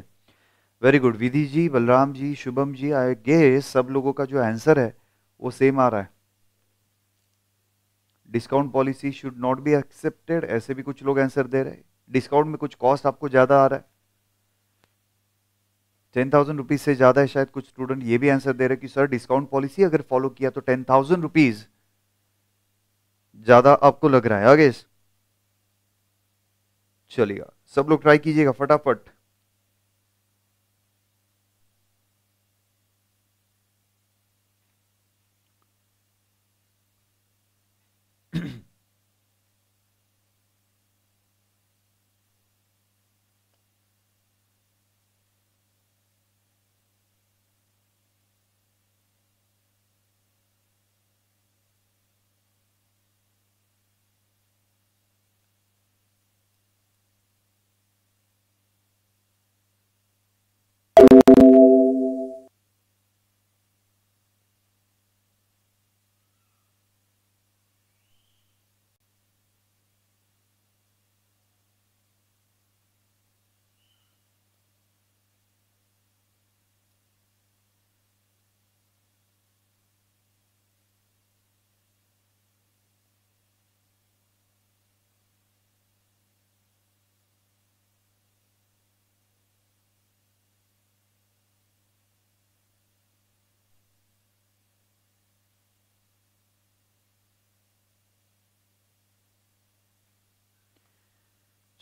very good Vidhi ji Balram ji Shubham ji I guess सब लोगों का जो आंसर है वो सेम आ रहा है discount policy should not be accepted ऐसे भी कुछ लोग आंसर दे रहे हैं डिस्काउंट में कुछ कॉस्ट आपको ज़्यादा आ रहा है टेन थाउजेंड रुपीज़ से ज़्यादा है शायद कुछ स्टूडेंट ये भी आंसर दे रहे कि सर डिस्काउंट पॉलिसी अगर फॉलो किया तो टेन थाउजेंड रुपीज़ ज़्यादा आपको लग रहा है आगे चलिएगा सब लोग ट्राई कीजिएगा फटाफट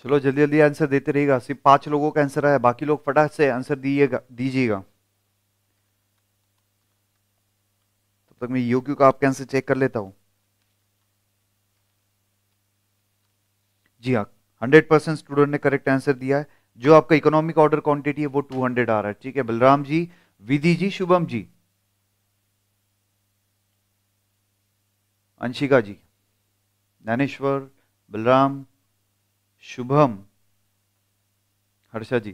चलो जल्दी जल्दी आंसर देते रहिएगा सिर्फ पांच लोगों का आंसर है बाकी लोग फटाक से आंसर दीजिएगा दीजिएगा तब तक मैं यू का आपका आंसर चेक कर लेता हूँ जी हाँ हंड्रेड परसेंट स्टूडेंट ने करेक्ट आंसर दिया है जो आपका इकोनॉमिक ऑर्डर क्वांटिटी है वो टू हंड्रेड आ रहा है ठीक है बलराम जी विधि जी शुभम जी अंशिका जी ज्ञानेश्वर बलराम शुभम हर्षा जी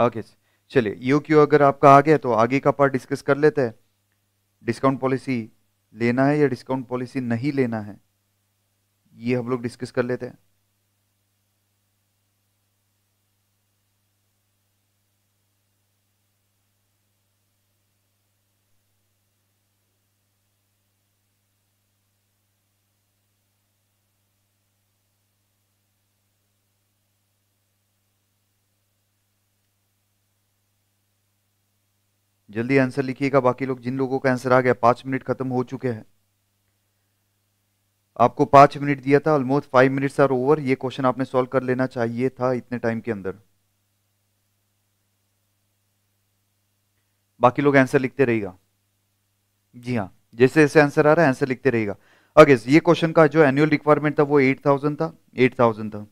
ओके चलिए यू क्यू अगर आपका आ गया तो आगे का पार्ट डिस्कस कर लेते हैं डिस्काउंट पॉलिसी लेना है या डिस्काउंट पॉलिसी नहीं लेना है ये हम लोग डिस्कस कर लेते हैं जल्दी आंसर लिखिएगा बाकी लोग जिन लोगों का आंसर आ गया पांच मिनट खत्म हो चुके हैं आपको पांच मिनट दिया था almost five minutes are over ये क्वेश्चन आपने सॉल्व कर लेना चाहिए था इतने टाइम के अंदर बाकी लोग आंसर लिखते रहेगा जी हाँ जैसे जैसे आंसर आ रहा है आंसर लिखते रहेगा अगेस ये क्वेश्चन का जो एनुअल रिक्वायरमेंट था वो एट थाउजेंड था एट थाउजेंड था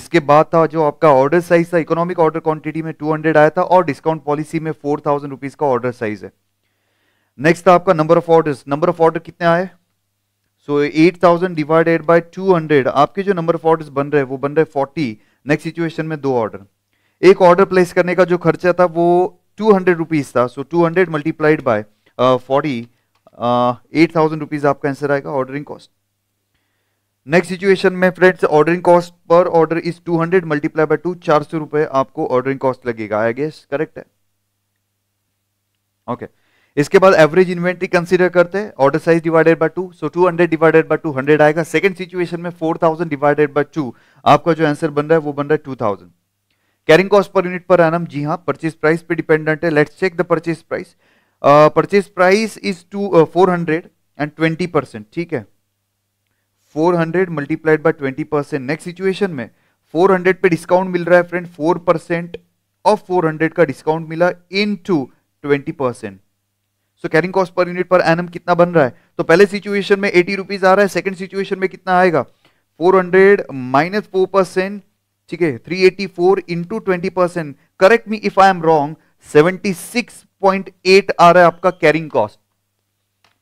इसके बाद था जो आपका ऑर्डर साइज था इकोनॉमिक ऑर्डर क्वांटिटी में 200 आया था और डिस्काउंट पॉलिसी में फोर थाउजेंड रुपीज का ऑर्डर साइज है नेक्स्ट था आपका number of orders number of order कितने आए so eight thousand divided by two आपके जो नंबर ऑफ ऑर्डर्स बन रहे हैं वो बन रहे फोर्टी नेक्स्ट सिचुएशन में दो ऑर्डर एक ऑर्डर प्लेस करने का जो खर्चा था वो टू हंड्रेड था so two hundred multiplied by forty eight thousand rupees आपका आंसर आएगा ऑर्डरिंग कॉस्ट नेक्स्ट सिचुएशन में friends ordering cost per order is 200 hundred multiply by two चार सौ रुपए आपको ऑर्डरिंग कॉस्ट लगेगा आई गेस करेक्ट है ओके okay. इसके बाद एवरेज इन्वेंट्री कंसीडर करते हैं order size divided by two so two hundred divided by two hundred आएगा सेकंड सिचुएशन में four thousand divided by two आपका जो आंसर बन रहा है वो बन रहा है two thousand carrying cost per unit per annum जी हाँ परचेज प्राइस पे डिपेंडेंट है let's check the purchase price purchase price is two four hundred and twenty percent ठीक है 400 multiplied by twenty percent next situation में 400 पे discount मिल रहा है फ्रेंड 4 परसेंट ऑफ 400 का डिस्काउंट मिला into twenty percent so carrying cost per unit per annum कितना बन रहा है तो पहले सिचुएशन में एटी रुपीज आ रहा है सेकेंड सिचुएशन में कितना आएगा 400 हंड्रेड माइनस फोर परसेंट ठीक है three eighty four into twenty percent correct me if I am wrong seventy six point eight आ रहा है आपका कैरिंग कॉस्ट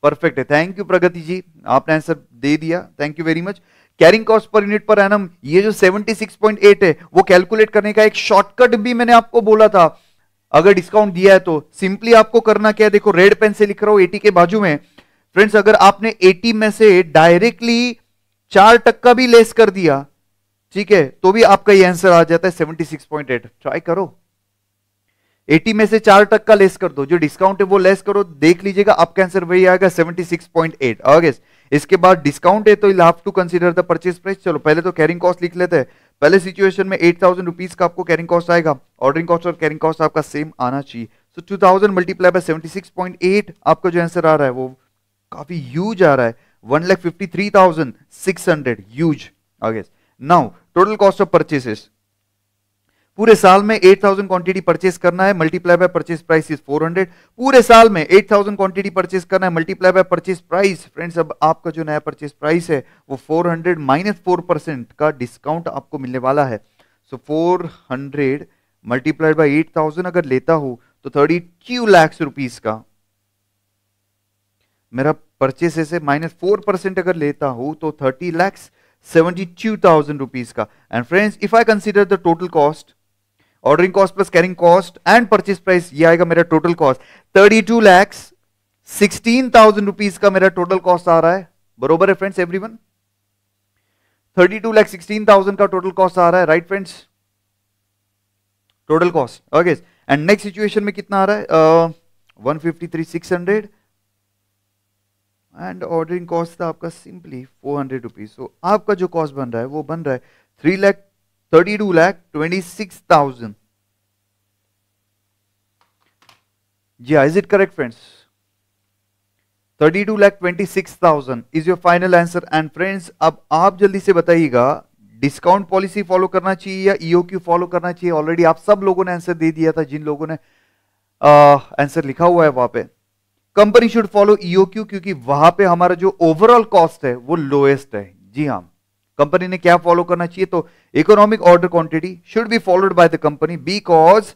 परफेक्ट है थैंक यू प्रगति जी आपने आंसर दे दिया thank you very much carrying cost per unit per annum ये जो 76.8 है वो कैलकुलेट करने का एक शॉर्टकट भी मैंने आपको बोला था अगर डिस्काउंट दिया है तो सिंपली आपको करना क्या है देखो रेड पेन से लिख रहा हूं एटी के बाजू में फ्रेंड्स अगर आपने 80 में से डायरेक्टली चार टक्का भी लेस कर दिया ठीक है तो भी आपका ये आंसर आ जाता है सेवेंटी ट्राई करो 80 में से चार टक्का का लेस कर दो जो डिस्काउंट है वो लेस करो देख लीजिएगा आपका आंसर वही आएगा 76.8 ऑगस्ट इसके बाद डिस्काउंट है तो you have to consider the purchase price चलो पहले तो कैरिंग कॉस्ट लिख लेते हैं पहले सिचुएशन में एट थाउजेंड रुपीज का आपको कैरिंग कॉस्ट आएगा ऑर्डरिंग कॉस्ट और कैरिंग कॉस्ट आपका सेम आना चाहिए so two thousand multiply by seventy six point eight आपका जो आंसर आ रहा है वो काफी यूज आ रहा है one lakh fifty three thousand six hundred use August now total cost of purchases पूरे साल में 8000 क्वांटिटी परचेस करना है multiply by purchase price is 400 पूरे साल में 8000 क्वांटिटी परचेस करना है multiply by purchase price friends अब आपका जो नया परचेस प्राइस है वो 400 हंड्रेड माइनस फोर परसेंट का डिस्काउंट आपको मिलने वाला है so four hundred multiplied by eight thousand अगर लेता हूं तो थर्टी टू लैक्स रुपीज का मेरा परचेस ऐसे माइनस फोर परसेंट अगर लेता हूं तो thirty lakhs seventy two thousand rupees का and friends if I consider the total cost ordering cost plus carrying cost and purchase price ये आएगा मेरा total cost thirty two lakhs sixteen thousand rupees का मेरा टोटल कॉस्ट आ रहा है बरोबर है friends every one thirty two lakhs sixteen thousand का टोटल कॉस्ट आ रहा है right friends total cost okay and next situation में कितना आ रहा है one fifty three six hundred and ordering cost था आपका simply four hundred rupees so आपका जो कॉस्ट बन रहा है वो बन रहा है three lakh 32 lakh 26,000. Yeah, is it correct, friends? 32 lakh 26,000 is your final answer. And friends, अब आप जल्दी से बताइएगा डिस्काउंट पॉलिसी फॉलो करना चाहिए या ईओक्यू e फॉलो करना चाहिए ऑलरेडी आप सब लोगों ने आंसर दे दिया था जिन लोगों ने आंसर लिखा हुआ है वहां पे कंपनी शुड फॉलो ईओक्यू क्योंकि वहां पे हमारा जो ओवरऑल कॉस्ट है वो लोएस्ट है जी हाँ कंपनी ने क्या फॉलो करना चाहिए तो economic order quantity should be followed by the company because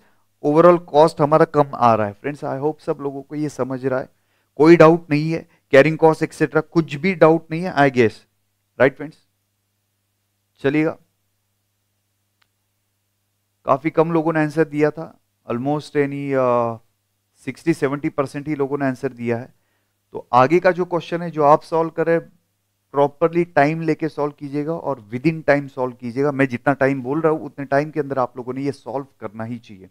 overall cost हमारा कम आ रहा है फ्रेंड्स आई होप सब लोगों को ये समझ रहा है कोई डाउट नहीं है कैरिंग कॉस्ट एक्सेट्रा कुछ भी डाउट नहीं है आई गेस राइट फ्रेंड्स चलिएगा काफी कम लोगों ने आंसर दिया था almost any sixty seventy percent ही लोगों ने आंसर दिया है तो आगे का जो क्वेश्चन है जो आप सॉल्व करें प्रॉपरली टाइम लेके सॉल्व कीजिएगा और विद इन टाइम सॉल्व कीजिएगा मैं जितना टाइम बोल रहा हूँ उतने टाइम के अंदर आप लोगों ने ये सॉल्व करना ही चाहिए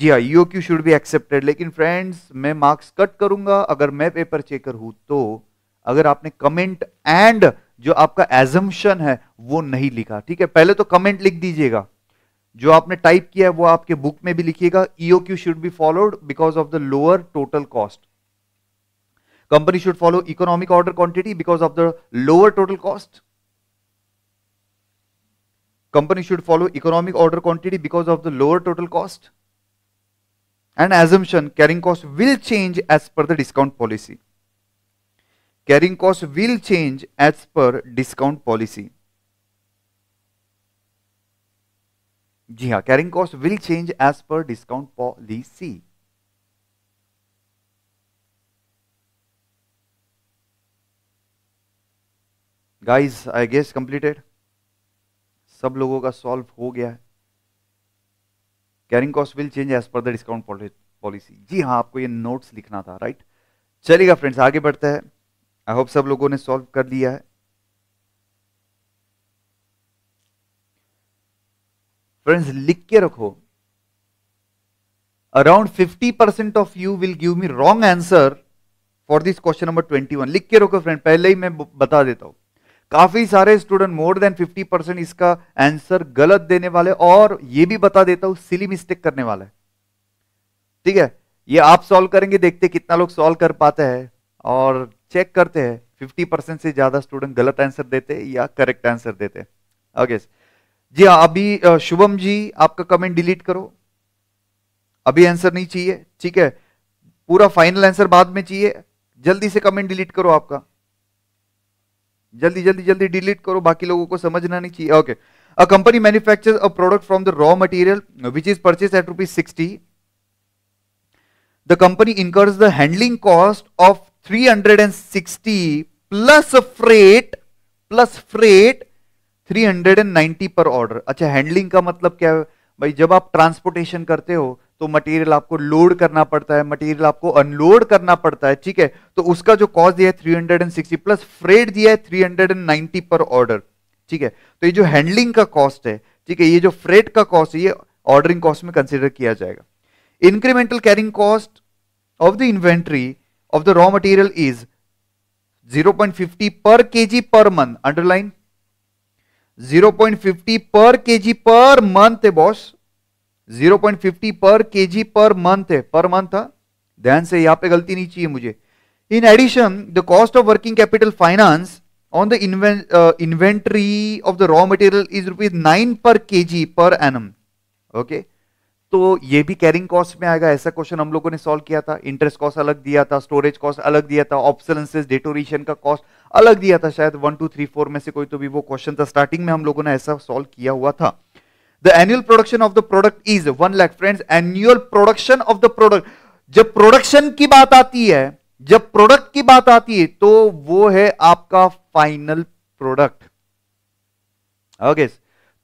जी हाँ EOQ should be accepted लेकिन फ्रेंड्स मैं मार्क्स कट करूंगा अगर मैं पेपर चेकर हूं तो अगर आपने कमेंट एंड जो आपका एजम्पन है वो नहीं लिखा ठीक है पहले तो कमेंट लिख दीजिएगा जो आपने टाइप किया है वो आपके बुक में भी लिखिएगा EOQ should be followed because of the lower total cost Company should follow economic order quantity because of the lower total cost. Company should follow economic order quantity because of the lower total cost. And assumption carrying cost will change as per the discount policy. Carrying cost will change as per discount policy. जी हाँ carrying cost will change as per discount guys I guess completed सब लोगों का solve हो गया है carrying cost will change as per the discount policy जी हाँ आपको ये नोट्स लिखना था राइट चलेगा फ्रेंड्स आगे बढ़ते हैं आई होप सब लोगों ने सॉल्व कर लिया है फ्रेंड्स लिख के रखो around 50 percent of you will give me wrong answer for this question number 21 लिख के रखो फ्रेंड पहले ही मैं बता देता हूं काफी सारे स्टूडेंट मोर देन 50 परसेंट इसका आंसर गलत देने वाले और ये भी बता देता हूं सिली मिस्टेक करने वाला है ठीक है ये आप सॉल्व करेंगे देखते कितना लोग सॉल्व कर पाते हैं और चेक करते हैं 50 परसेंट से ज्यादा स्टूडेंट गलत आंसर देते या करेक्ट आंसर देते ओके जी हाँ अभी शुभम जी आपका कमेंट डिलीट करो अभी आंसर नहीं चाहिए ठीक है पूरा फाइनल आंसर बाद में चाहिए जल्दी से कमेंट डिलीट करो आपका जल्दी जल्दी जल्दी डिलीट करो बाकी लोगों को समझना नहीं चाहिए okay a company manufacture a product from the raw material which is purchase at rupees sixty the company incurs the handling cost of three hundred and sixty plus freight plus freight three hundred and ninety per order अच्छा handling का मतलब क्या है भाई जब आप transportation करते हो तो मटेरियल आपको लोड करना पड़ता है मटेरियल आपको अनलोड करना पड़ता है ठीक है तो उसका जो कॉस्ट दिया है three hundred and sixty plus freight दिया है नाइनटी पर ऑर्डर ठीक है तो ये जो हैंडलिंग का कॉस्ट है ठीक है ये जो फ्रेड का कॉस्ट है ये ऑर्डरिंग कॉस्ट में कंसिडर किया जाएगा incremental carrying cost of the inventory of the raw material is 0.50 per KG per month underline 0.50 per KG per month है बॉस जीरो पॉइंट फिफ्टी पर जी पर मंथ है पर मंथ था ध्यान से यहां पे गलती नहीं चाहिए मुझे in addition the cost of working capital finance on the inventory of the raw material is rupees nine per जी पर एनम ओके तो ये भी कैरिंग कॉस्ट में आएगा ऐसा क्वेश्चन हम लोगों ने सॉल्व किया था इंटरेस्ट कॉस्ट अलग दिया था स्टोरेज कॉस्ट अलग दिया था ऑप्शलेंसेज डेटोरेशन का कॉस्ट अलग दिया था शायद वन टू थ्री फोर में से कोई तो भी वो क्वेश्चन था स्टार्टिंग में हम लोगों ने ऐसा सॉल्व किया हुआ था the annual production of the product is one lakh friends annual production of the product जब प्रोडक्शन की बात आती है जब प्रोडक्ट की बात आती है तो वो है आपका फाइनल प्रोडक्ट ओके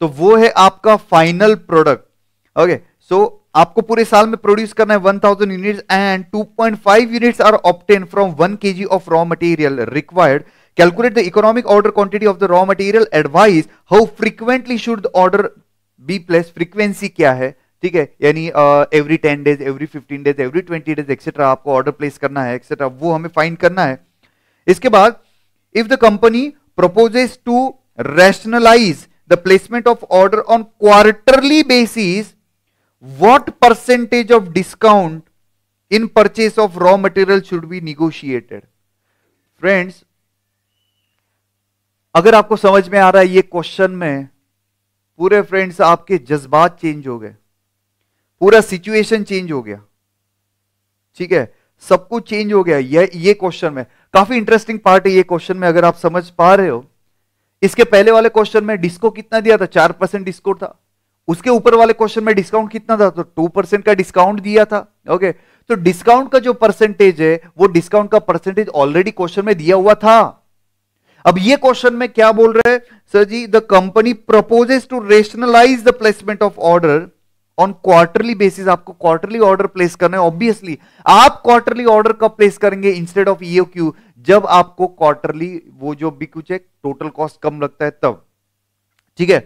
तो वो है आपका फाइनल प्रोडक्ट ओके सो आपको पूरे साल में प्रोड्यूस करना है 1000 units and 2.5 units are obtain from 1 KG of raw material required calculate the economic order quantity of the raw material advise how frequently should the order be plus frequency क्या है ठीक है यानी every ten days every fifteen days every twenty days etcetera आपको order place करना है etcetera वो हमें फाइंड करना है इसके बाद if the company proposes to rationalise the placement of order on quarterly basis what percentage of discount in purchase of raw material should be negotiated friends अगर आपको समझ में आ रहा है ये क्वेश्चन में पूरे फ्रेंड्स आपके जज्बात चेंज हो गए पूरा सिचुएशन चेंज हो गया ठीक है सब कुछ चेंज हो गया ये ये क्वेश्चन में काफी इंटरेस्टिंग पार्ट है ये क्वेश्चन में अगर आप समझ पा रहे हो इसके पहले वाले क्वेश्चन में डिस्को कितना दिया था चार परसेंट डिस्को था उसके ऊपर वाले क्वेश्चन में डिस्काउंट कितना था तो टू परसेंट का डिस्काउंट दिया था ओके तो डिस्काउंट का जो परसेंटेज है वो डिस्काउंट का परसेंटेज ऑलरेडी क्वेश्चन में दिया हुआ था अब ये क्वेश्चन में क्या बोल रहे हैं सर जी the company proposes to rationalise the placement of order on quarterly basis आपको क्वार्टरली ऑर्डर प्लेस करना है ऑब्वियसली आप क्वार्टरली ऑर्डर कब प्लेस करेंगे इंस्टेड ऑफ ईओ क्यू जब आपको क्वार्टरली वो जो भी कुछ है टोटल कॉस्ट कम लगता है तब ठीक है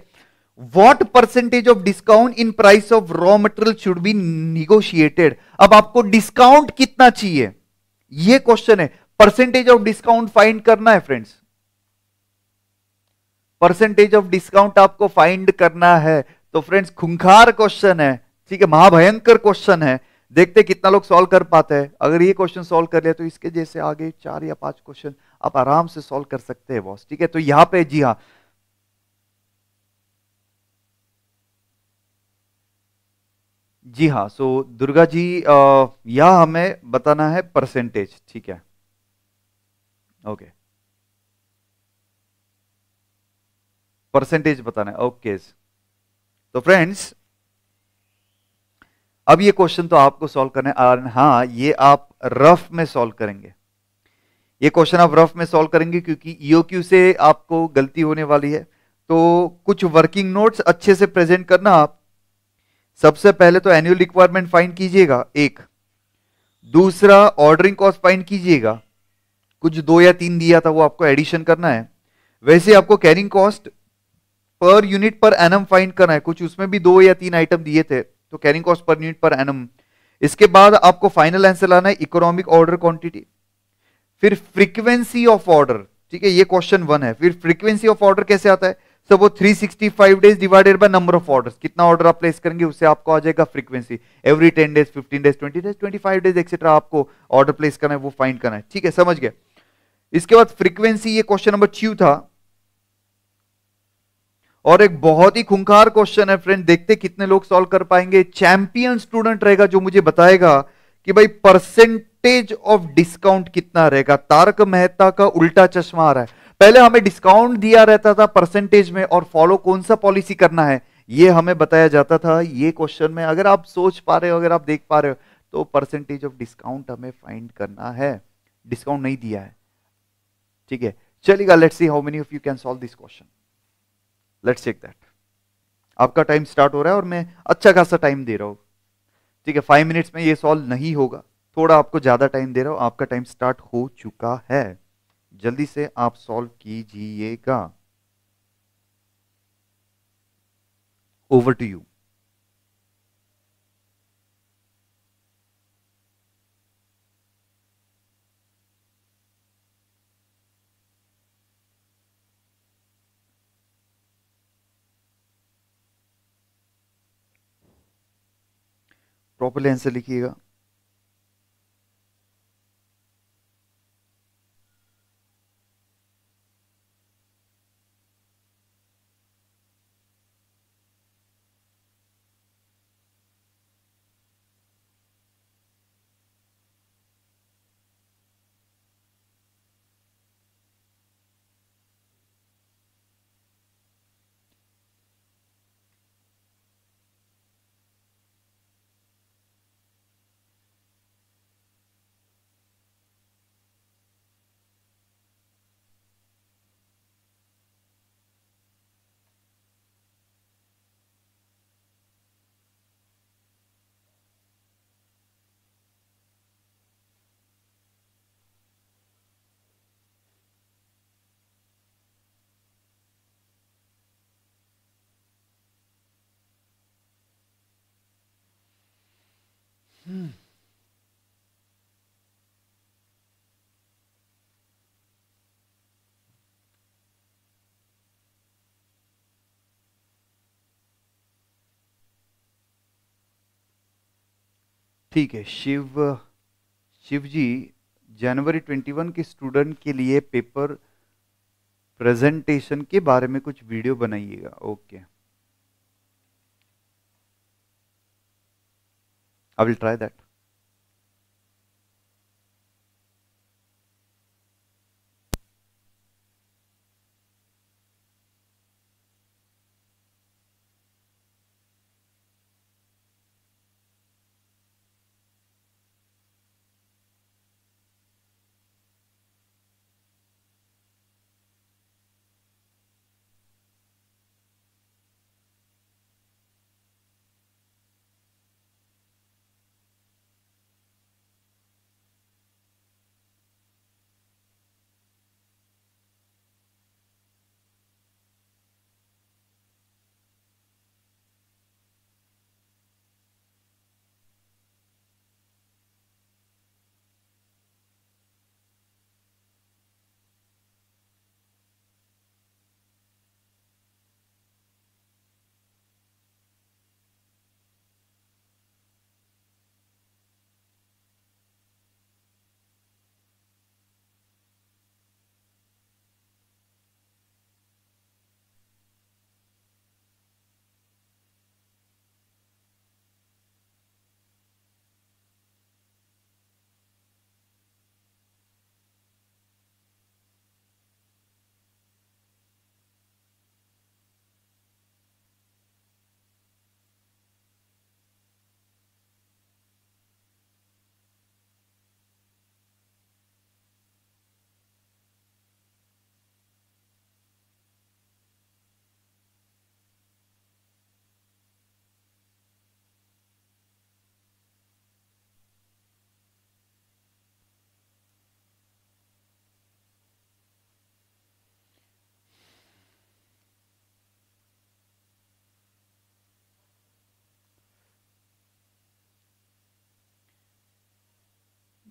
what percentage of discount in price of raw material should be negotiated अब आपको डिस्काउंट कितना चाहिए यह क्वेश्चन है परसेंटेज ऑफ डिस्काउंट फाइंड करना है फ्रेंड्स परसेंटेज ऑफ डिस्काउंट आपको फाइंड करना है तो फ्रेंड्स खुंखार क्वेश्चन है ठीक है महाभयंकर क्वेश्चन है देखते कितना लोग सॉल्व कर पाते हैं अगर ये क्वेश्चन सॉल्व कर लिया तो इसके जैसे आगे चार या पांच क्वेश्चन आप आराम से सॉल्व कर सकते हैं बॉस ठीक है तो यहां पे जी हाँ जी हाँ सो दुर्गा जी यह हमें बताना है परसेंटेज ठीक है ओके परसेंटेज बताना है ओके तो फ्रेंड्स अब ये क्वेश्चन तो आपको सॉल्व करना है हाँ ये आप रफ में सॉल्व करेंगे ये क्वेश्चन आप रफ में सॉल्व करेंगे क्योंकि ईओक्यू e से आपको गलती होने वाली है तो कुछ वर्किंग नोट्स अच्छे से प्रेजेंट करना आप सबसे पहले तो एनुअल रिक्वायरमेंट फाइन कीजिएगा एक दूसरा ऑर्डरिंग कॉस्ट फाइन कीजिएगा कुछ दो या तीन दिया था वो आपको एडिशन करना है वैसे आपको carrying cost per unit per annum find करना है कुछ उसमें भी दो या तीन आइटम दिए थे तो carrying cost per unit per annum इसके बाद आपको फाइनल आंसर लाना है इकोनॉमिक ऑर्डर क्वांटिटी फिर फ्रीक्वेंसी ऑफ ऑर्डर ठीक है ये क्वेश्चन वन है फिर फ्रीक्वेंसी ऑफ ऑर्डर कैसे आता है सब वो 365 days divided by number of orders कितना ऑर्डर आप प्लेस करेंगे उससे आपको आ जाएगा frequency every 10 days 15 days 20 days 25 days etcetera आपको ऑर्डर प्लेस करना है वो फाइंड करना है ठीक है समझ गए इसके बाद फ्रीक्वेंसी ये क्वेश्चन नंबर टू था और एक बहुत ही खुंखार क्वेश्चन है फ्रेंड देखते कितने लोग सॉल्व कर पाएंगे चैंपियन स्टूडेंट रहेगा जो मुझे बताएगा कि भाई परसेंटेज ऑफ डिस्काउंट कितना रहेगा तारक मेहता का उल्टा चश्मा आ रहा है पहले हमें डिस्काउंट दिया रहता था परसेंटेज में और फॉलो कौन सा पॉलिसी करना है ये हमें बताया जाता था ये क्वेश्चन में अगर आप सोच पा रहे हो अगर आप देख पा रहे हो तो परसेंटेज ऑफ डिस्काउंट हमें फाइंड करना है डिस्काउंट नहीं दिया है ठीक है चलिएगा let's see how many of you can solve this question let's check that आपका टाइम स्टार्ट हो रहा है और मैं अच्छा खासा टाइम दे रहा हूँ ठीक है फाइव मिनट्स में ये सॉल्व नहीं होगा थोड़ा आपको ज़्यादा टाइम दे रहा हूँ आपका टाइम स्टार्ट हो चुका है जल्दी से आप सॉल्व कीजिएगा ओवर टू यू प्रॉपर लेंस से लिखिएगा ठीक है शिव शिव जी जनवरी 21 के स्टूडेंट के लिए पेपर प्रेजेंटेशन के बारे में कुछ वीडियो बनाइएगा okay I will try that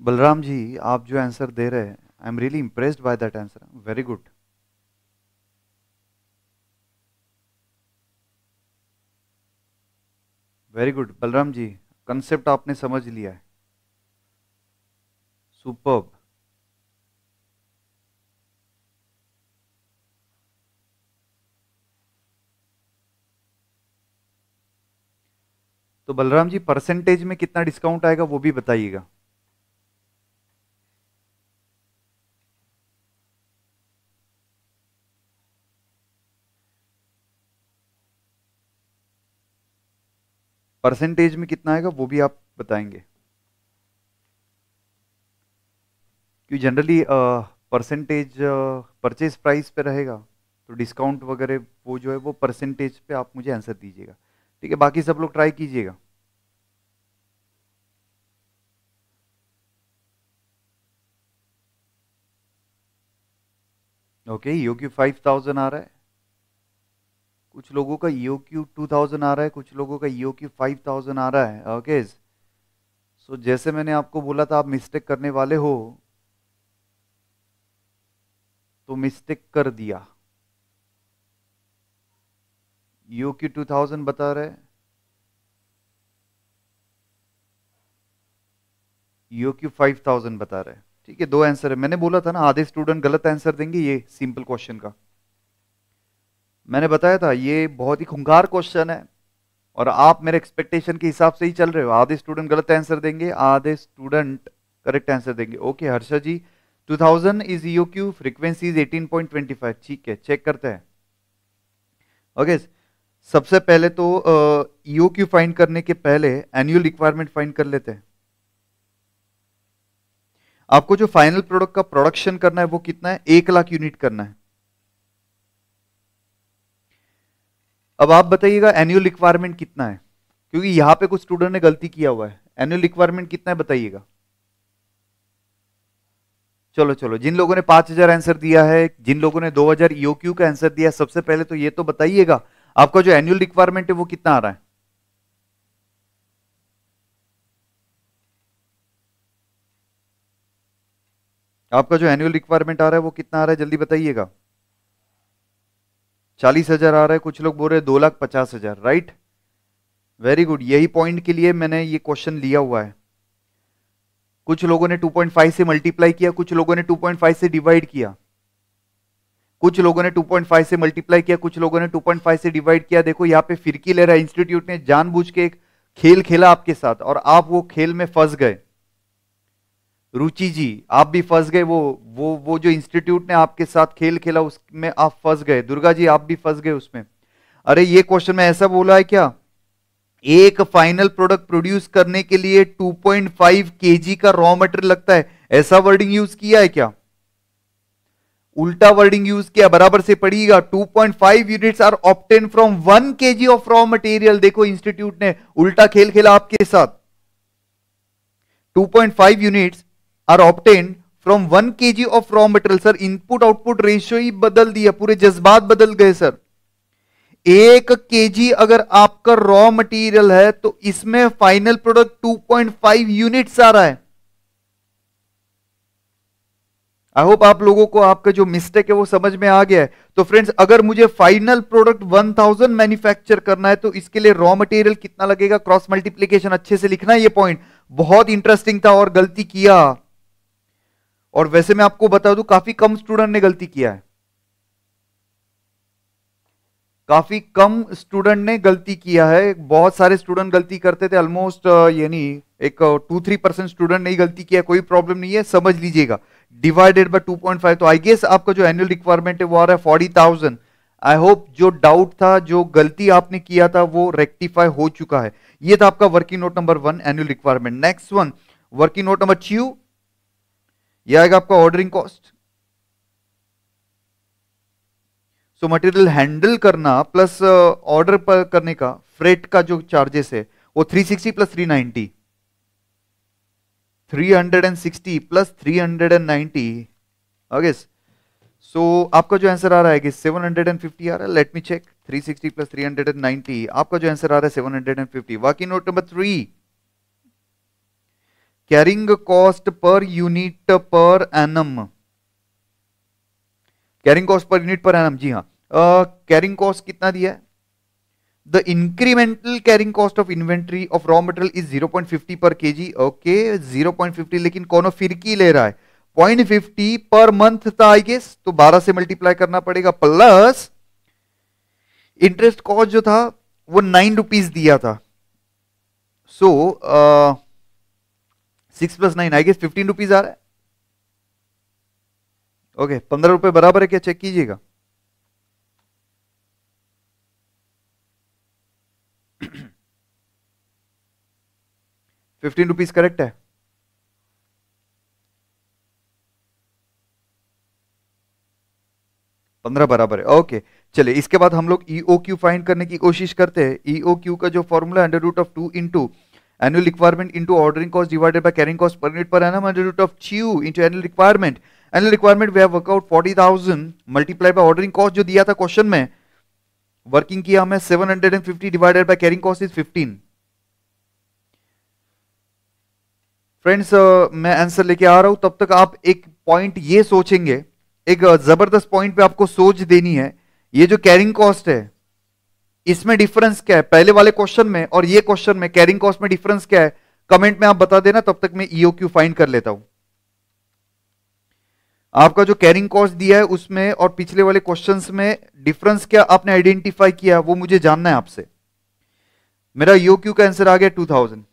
Balram ji आप जो आंसर दे रहे हैं I am really impressed by that answer very good very good Balram ji concept आपने समझ लिया है सुपर तो बलराम जी परसेंटेज में कितना डिस्काउंट आएगा वो भी बताइएगा परसेंटेज में कितना आएगा वो भी आप बताएंगे क्योंकि जनरली परसेंटेज परचेज प्राइस पे रहेगा तो डिस्काउंट वगैरह वो जो है वो परसेंटेज पे आप मुझे आंसर दीजिएगा ठीक है बाकी सब लोग ट्राई कीजिएगा okay U Q five thousand आ रहा है कुछ लोगों का ई क्यू टू थाउजेंड आ रहा है कुछ लोगों का यो क्यू फाइव थाउजेंड आ रहा है ओके uh, सो जैसे मैंने आपको बोला था आप मिस्टेक करने वाले हो तो मिस्टेक कर दिया यू क्यू टू थाउजेंड बता रहे यू क्यू फाइव थाउजेंड बता रहे ठीक है दो आंसर है मैंने बोला था ना आधे स्टूडेंट गलत आंसर देंगे ये सिंपल क्वेश्चन का मैंने बताया था ये बहुत ही खुंखार क्वेश्चन है और आप मेरे एक्सपेक्टेशन के हिसाब से ही चल रहे हो आधे स्टूडेंट गलत आंसर देंगे आधे स्टूडेंट करेक्ट आंसर देंगे okay Harsha ji 2000 is U Q frequency is five ठीक है चेक करते हैं ओके okay, सबसे पहले तो ईओ क्यू फाइंड करने के पहले एनुअल रिक्वायरमेंट फाइंड कर लेते हैं आपको जो फाइनल प्रोडक्ट का प्रोडक्शन करना है वो कितना है एक लाख यूनिट करना है अब आप बताइएगा एनुअल रिक्वायरमेंट कितना है क्योंकि यहां पे कुछ स्टूडेंट ने गलती किया हुआ है एनुअल रिक्वायरमेंट कितना है बताइएगा चलो चलो जिन लोगों ने 5000 आंसर दिया है जिन लोगों ने 2000 हजार ईओक्यू e का आंसर दिया है सबसे पहले तो ये तो बताइएगा आपका जो एनुअल रिक्वायरमेंट है वो कितना आ रहा है आपका जो एनुअल रिक्वायरमेंट आ रहा है वो कितना आ रहा है जल्दी बताइएगा चालीस हजार आ रहा है कुछ लोग बोल रहे हैं दो लाख पचास हजार राइट वेरी गुड यही पॉइंट के लिए मैंने ये क्वेश्चन लिया हुआ है कुछ लोगों ने 2.5 से मल्टीप्लाई किया कुछ लोगों ने 2.5 से डिवाइड किया कुछ लोगों ने 2.5 से मल्टीप्लाई किया कुछ लोगों ने 2.5 से डिवाइड किया देखो यहाँ पे फिरकी ले रहा है इंस्टीट्यूट ने जानबूझ के एक खेल खेला आपके साथ और आप वो खेल में फंस गए रुचि जी आप भी फंस गए वो वो वो जो इंस्टीट्यूट ने आपके साथ खेल खेला उसमें आप फंस गए दुर्गा जी आप भी फंस गए उसमें अरे ये क्वेश्चन में ऐसा बोला है क्या एक फाइनल प्रोडक्ट प्रोड्यूस करने के लिए 2.5 पॉइंट का रॉ मटेरियल लगता है ऐसा वर्डिंग यूज किया है क्या उल्टा वर्डिंग यूज किया बराबर से पढ़िएगा 2.5 units are obtain from 1 G of raw material देखो इंस्टीट्यूट ने उल्टा खेल खेला आपके साथ 2.5 units are obtain from one K G of raw material sir input output ratio ही बदल दिया पूरे जज्बात बदल गए सर एक जी अगर आपका रॉ मटेरियल है तो इसमें फाइनल प्रोडक्ट 2.5 यूनिट्स आ रहा है आई होप आप लोगों को आपका जो मिस्टेक है वो समझ में आ गया है तो फ्रेंड्स अगर मुझे फाइनल प्रोडक्ट 1000 मैन्युफैक्चर करना है तो इसके लिए रॉ मटेरियल कितना लगेगा क्रॉस मल्टीप्लीकेशन अच्छे से लिखना है ये पॉइंट बहुत इंटरेस्टिंग था और गलती किया और वैसे मैं आपको बता दूं काफी कम स्टूडेंट ने गलती किया है काफी कम स्टूडेंट ने गलती किया है बहुत सारे स्टूडेंट गलती करते थे ऑलमोस्ट यानी एक टू थ्री परसेंट स्टूडेंट नहीं गलती किया कोई प्रॉब्लम नहीं है समझ लीजिएगा डिवाइडेड बाय फाइव तो आई गेस आपका जो एनुअल रिक्वायरमेंट है वो आ रहा है फोर्टी थाउजेंड आई होप जो डाउट था जो गलती आपने किया था वो रेक्टिफाई हो चुका है ये था आपका working note number one annual requirement next one working note number two यह आएगा आपका ordering cost so material handle करना प्लस ऑर्डर uh, पर करने का फ्रेट का जो चार्जेस है वो 360 प्लस 390 360 प्लस 390 ओके सो आपका जो आंसर आ रहा है कि 750 आ रहा है लेट मी चेक 360 प्लस 390 आपका जो आंसर आ रहा है 750 बाकी note number three carrying cost per unit per annum carrying cost per unit per annum जी हाँ कैरिंग कॉस्ट कितना दिया है the incremental carrying cost of inventory of raw material is 0.50 per KG okay 0.50 लेकिन कौन फिरकी ले रहा है पॉइंट फिफ्टी पर मंथ था आई गेस तो 12 से मल्टीप्लाई करना पड़ेगा प्लस इंटरेस्ट कॉस्ट जो था वो नाइन रुपीज दिया था so so, uh, six plus nine I guess fifteen rupees आ रहा है ओके पंद्रह रुपए बराबर है क्या चेक कीजिएगा फिफ्टीन रुपीज करेक्ट है पंद्रह बराबर है ओके चलिए इसके बाद हम लोग ईओ क्यू फाइंड करने की कोशिश करते हैं ईओ e क्यू का जो formula under root of two into annual requirement into ordering cost divided by carrying cost per unit per annum under root of q into annual requirement annual requirement we have work out 40000 multiplied by ordering cost जो दिया था question में working किया हमें 750 divided by carrying cost is 15 friends uh, मैं answer लेके आ रहा हूं तब तक आप एक पॉइंट ये सोचेंगे एक जबरदस्त पॉइंट पे आपको सोच देनी है ये जो कैरिंग कॉस्ट है इसमें डिफरेंस क्या है पहले वाले क्वेश्चन में और ये क्वेश्चन में कैरिंग कॉस्ट में डिफरेंस क्या है कमेंट में आप बता देना तब तक मैं ईओ क्यू फाइंड कर लेता हूं आपका जो कैरिंग कॉस्ट दिया है उसमें और पिछले वाले क्वेश्चन में डिफरेंस क्या आपने आइडेंटिफाई किया वो मुझे जानना है आपसे मेरा ईओ e क्यू का आंसर आ गया टू थाउजेंड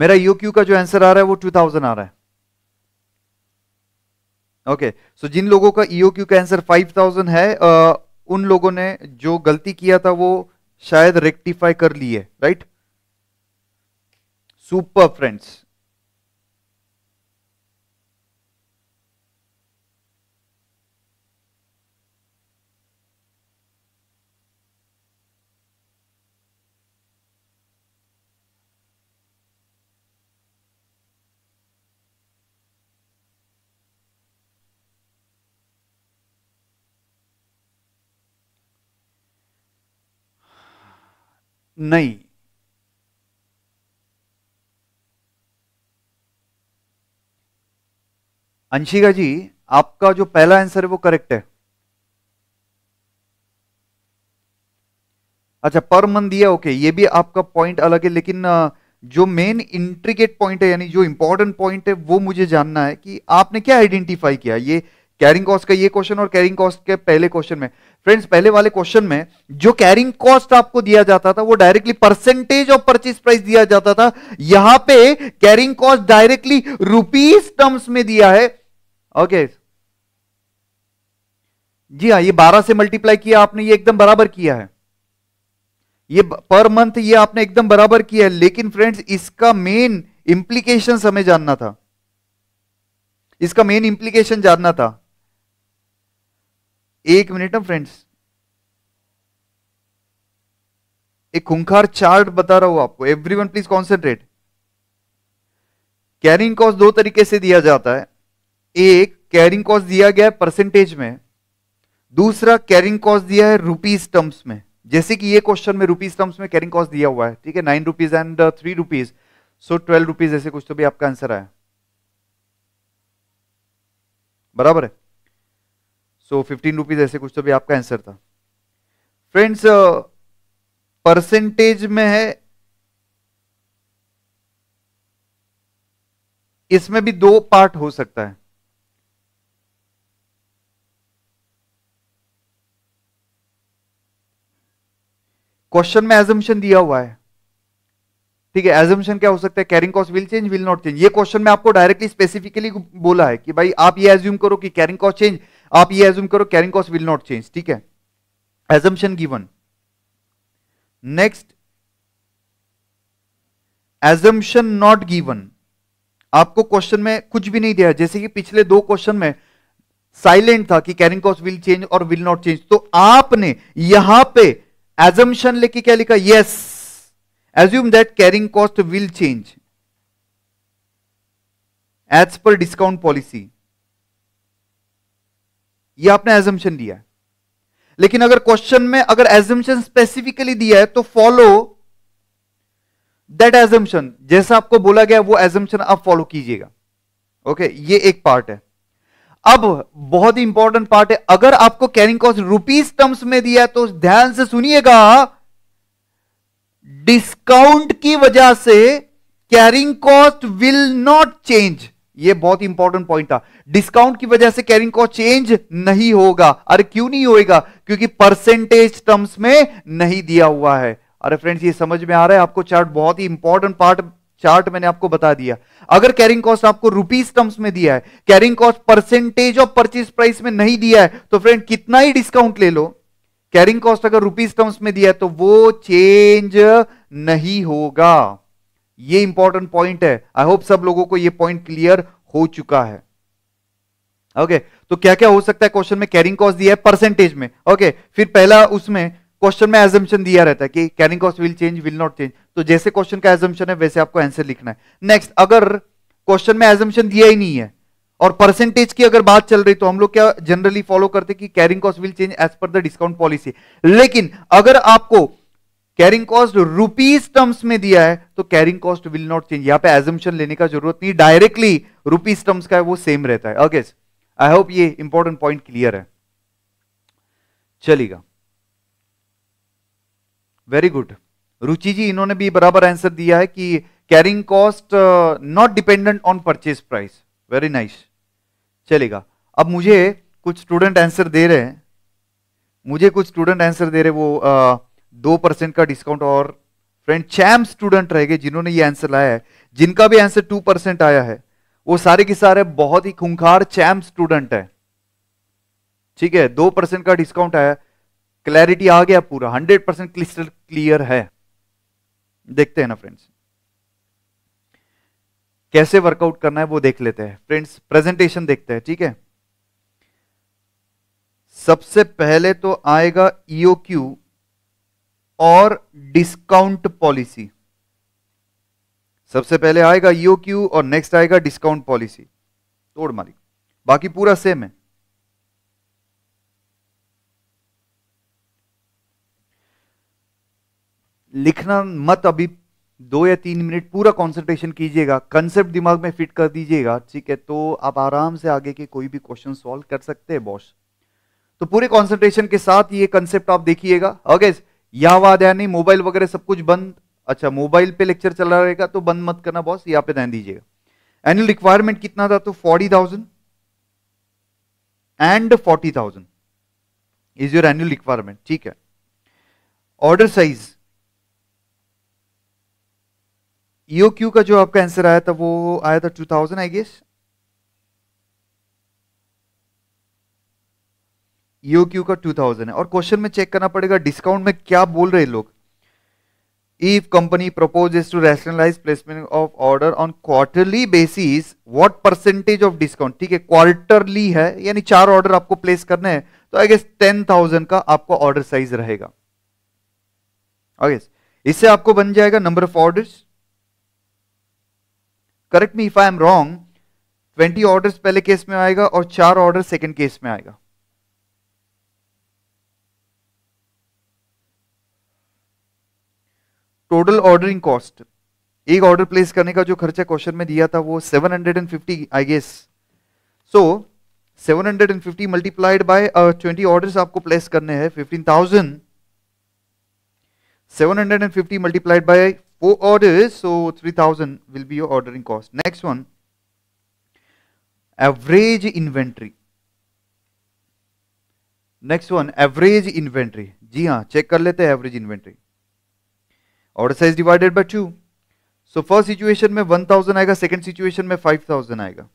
मेरा ईओ e क्यू का जो आंसर आ रहा है वो टू थाउजेंड आ रहा है ओके okay, सो so जिन लोगों का ईओ e क्यू का आंसर फाइव थाउजेंड है आ, उन लोगों ने जो गलती किया था वो शायद रेक्टिफाई कर ली है राइट सुपर फ्रेंड्स नहीं अंशिका जी आपका जो पहला आंसर है वो करेक्ट है अच्छा पर मन दिया ओके ये भी आपका पॉइंट अलग है लेकिन जो मेन इंट्रीगेट पॉइंट है यानी जो इंपॉर्टेंट पॉइंट है वो मुझे जानना है कि आपने क्या आइडेंटिफाई किया ये कैरिंग कॉस्ट का ये क्वेश्चन और कैरिंग कॉस्ट के पहले क्वेश्चन में फ्रेंड्स पहले वाले क्वेश्चन में जो कैरिंग कॉस्ट आपको दिया जाता था वो directly percentage of purchase price दिया जाता था यहां पे carrying cost directly rupees terms में दिया है ओके okay. जी हाँ ये 12 से मल्टीप्लाई किया आपने ये एकदम बराबर किया है ये पर मंथ ये आपने एकदम बराबर किया है लेकिन फ्रेंड्स इसका मेन इंप्लीकेशन हमें जानना था इसका मेन इंप्लीकेशन जानना था एक मिनट ना फ्रेंड्स एक खुंखार चार्ट बता रहा हूं आपको everyone please concentrate carrying cost दो तरीके से दिया जाता है एक कैरिंग कॉस्ट दिया गया है परसेंटेज में दूसरा कैरिंग कॉस्ट दिया है रुपीज टर्म्स में जैसे कि ये क्वेश्चन में रुपीज टर्म्स में कैरिंग कॉस्ट दिया हुआ है ठीक है nine rupees and three rupees so twelve rupees ऐसे कुछ तो भी आपका आंसर आया बराबर है सो फिफ्टीन रुपीज़ ऐसे कुछ तो भी आपका आंसर था फ्रेंड्स परसेंटेज uh, में है इसमें भी दो पार्ट हो सकता है क्वेश्चन में एजम्पन दिया हुआ है ठीक है एजम्पन क्या हो सकता है carrying cost will change will not change ये क्वेश्चन में आपको डायरेक्टली स्पेसिफिकली बोला है कि भाई आप ये एज्यूम करो कि कैरिंग कॉस्ट चेंज आप ये एज्यूम करो carrying cost will not change ठीक है assumption given next assumption not given आपको क्वेश्चन में कुछ भी नहीं दिया जैसे कि पिछले दो क्वेश्चन में साइलेंट था कि कैरिंग कॉस्ट विल चेंज और विल नॉट चेंज तो आपने यहां पे एजम्पन लेके क्या लिखा yes assume that carrying cost will change as per discount policy ये आपने एजम्पन दिया है लेकिन अगर क्वेश्चन में अगर एजम्पन स्पेसिफिकली दिया है तो फॉलो दैट एजम्पन जैसा आपको बोला गया वो एजम्पन आप फॉलो कीजिएगा ओके ये एक पार्ट है अब बहुत ही इंपॉर्टेंट पार्ट है अगर आपको कैरिंग कॉस्ट रुपीज टर्म्स में दिया है तो ध्यान से सुनिएगा डिस्काउंट की वजह से carrying cost will not change ये बहुत इंपॉर्टेंट पॉइंट था डिस्काउंट की वजह से कैरिंग कॉस्ट चेंज नहीं होगा अरे क्यों नहीं होएगा क्योंकि परसेंटेज टर्म्स में नहीं दिया हुआ है अरे फ्रेंड्स ये समझ में आ रहा है आपको चार्ट बहुत ही इंपॉर्टेंट पार्ट चार्ट मैंने आपको बता दिया अगर कैरिंग कॉस्ट आपको रुपीज टर्म्स में दिया है carrying cost percentage of purchase price में नहीं दिया है तो फ्रेंड कितना ही डिस्काउंट ले लो कैरिंग कॉस्ट अगर रुपीज टर्म्स में दिया है तो वो चेंज नहीं होगा ये इंपॉर्टेंट पॉइंट है आई होप सब लोगों को ये पॉइंट क्लियर हो चुका है ओके okay, तो क्या क्या हो सकता है क्वेश्चन में कैरिंग कॉस्ट दिया है परसेंटेज में ओके okay, फिर पहला उसमें क्वेश्चन में एजम्पन दिया रहता है कि carrying cost will change will not change तो जैसे क्वेश्चन का एजम्पन है वैसे आपको आंसर लिखना है नेक्स्ट अगर क्वेश्चन में एजम्पन दिया ही नहीं है और परसेंटेज की अगर बात चल रही तो हम लोग क्या जनरली फॉलो करते कि carrying cost will change as per the discount policy लेकिन अगर आपको कैरिंग कॉस्ट रुपीज टर्म्स में दिया है तो carrying cost will not change यहां पे एजम्पन लेने का जरूरत नहीं डायरेक्टली रुपीज टर्म्स का है वो सेम रहता है ओके आई होप ये इंपॉर्टेंट पॉइंट क्लियर है चलेगा वेरी गुड रुचि जी इन्होंने भी बराबर आंसर दिया है कि carrying cost not dependent on purchase price very nice चलेगा अब मुझे कुछ स्टूडेंट आंसर दे रहे हैं मुझे कुछ स्टूडेंट आंसर दे रहे वो uh, दो परसेंट का डिस्काउंट और फ्रेंड चैम स्टूडेंट रह गए जिन्होंने ये आंसर लाया है जिनका भी आंसर टू परसेंट आया है वो सारे के सारे बहुत ही खुंखार चैम स्टूडेंट है ठीक है दो परसेंट का डिस्काउंट आया क्लैरिटी आ गया पूरा हंड्रेड परसेंट क्लिस्टर क्लियर है देखते हैं ना फ्रेंड्स कैसे वर्कआउट करना है वो देख लेते हैं फ्रेंड्स प्रेजेंटेशन देखते हैं ठीक है सबसे पहले तो आएगा ईओ e क्यू और डिस्काउंट पॉलिसी सबसे पहले आएगा ईओक्यू e और नेक्स्ट आएगा डिस्काउंट पॉलिसी तोड़ मारी बाकी पूरा सेम है लिखना मत अभी दो या तीन मिनट पूरा कंसंट्रेशन कीजिएगा कंसेप्ट दिमाग में फिट कर दीजिएगा ठीक है तो आप आराम से आगे के कोई भी क्वेश्चन सॉल्व कर सकते हैं बॉस तो पूरे कंसंट्रेशन के साथ ये कंसेप्ट आप देखिएगा ओके यह ध्यान नहीं मोबाइल वगैरह सब कुछ बंद अच्छा मोबाइल पे लेक्चर चला रहेगा तो बंद मत करना बॉस यहाँ पे ध्यान दीजिएगा एनुअल रिक्वायरमेंट कितना था तो forty thousand and forty thousand is your annual requirement ठीक है ऑर्डर साइज ईओ क्यू का जो आपका आंसर आया था वो आया था two thousand I guess EOQ e का 2000 है और क्वेश्चन में चेक करना पड़ेगा डिस्काउंट में क्या बोल रहे लोग if company proposes to rationalise placement of order on quarterly basis what percentage of discount ठीक है क्वार्टरली है यानी चार ऑर्डर आपको प्लेस करने हैं तो आई गेस टेन थाउजेंड का आपका ऑर्डर साइज रहेगा इससे आपको बन जाएगा number of order correct me if I am wrong twenty orders पहले केस में आएगा और चार ऑर्डर सेकंड केस में आएगा टोटल ऑर्डरिंग कॉस्ट एक ऑर्डर प्लेस करने का जो खर्चा क्वेश्चन में दिया था वो 750 I guess so fifty multiplied by twenty orders आपको प्लेस करने हैं fifteen thousand seven hundred and fifty multiplied by four order so three thousand will be your ordering cost next one average inventory next one average inventory जी हाँ check कर लेते हैं average inventory order size divided by two so first situation में one thousand आएगा second situation में five thousand आएगा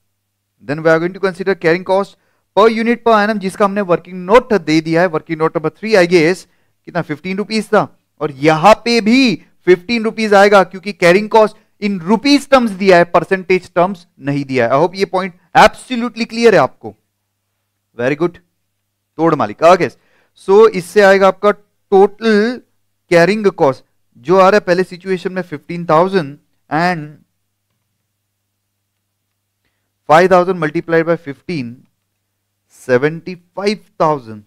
then we are going to consider carrying cost per unit per annum जिसका हमने वर्किंग नोट दे दिया है working note number three I guess कितना फिफ्टीन रुपीज था और यहां पे भी फिफ्टीन रुपीज आएगा क्योंकि carrying cost in rupees terms दिया है परसेंटेज टर्म्स नहीं दिया है आई होप ये पॉइंट एब्सोल्यूटली क्लियर है आपको वेरी गुड तोड़ मालिक सो so, इससे आएगा आपका टोटल कैरिंग कॉस्ट जो आ रहा है पहले सिचुएशन में fifteen thousand and five thousand multiplied by fifteen seventy five thousand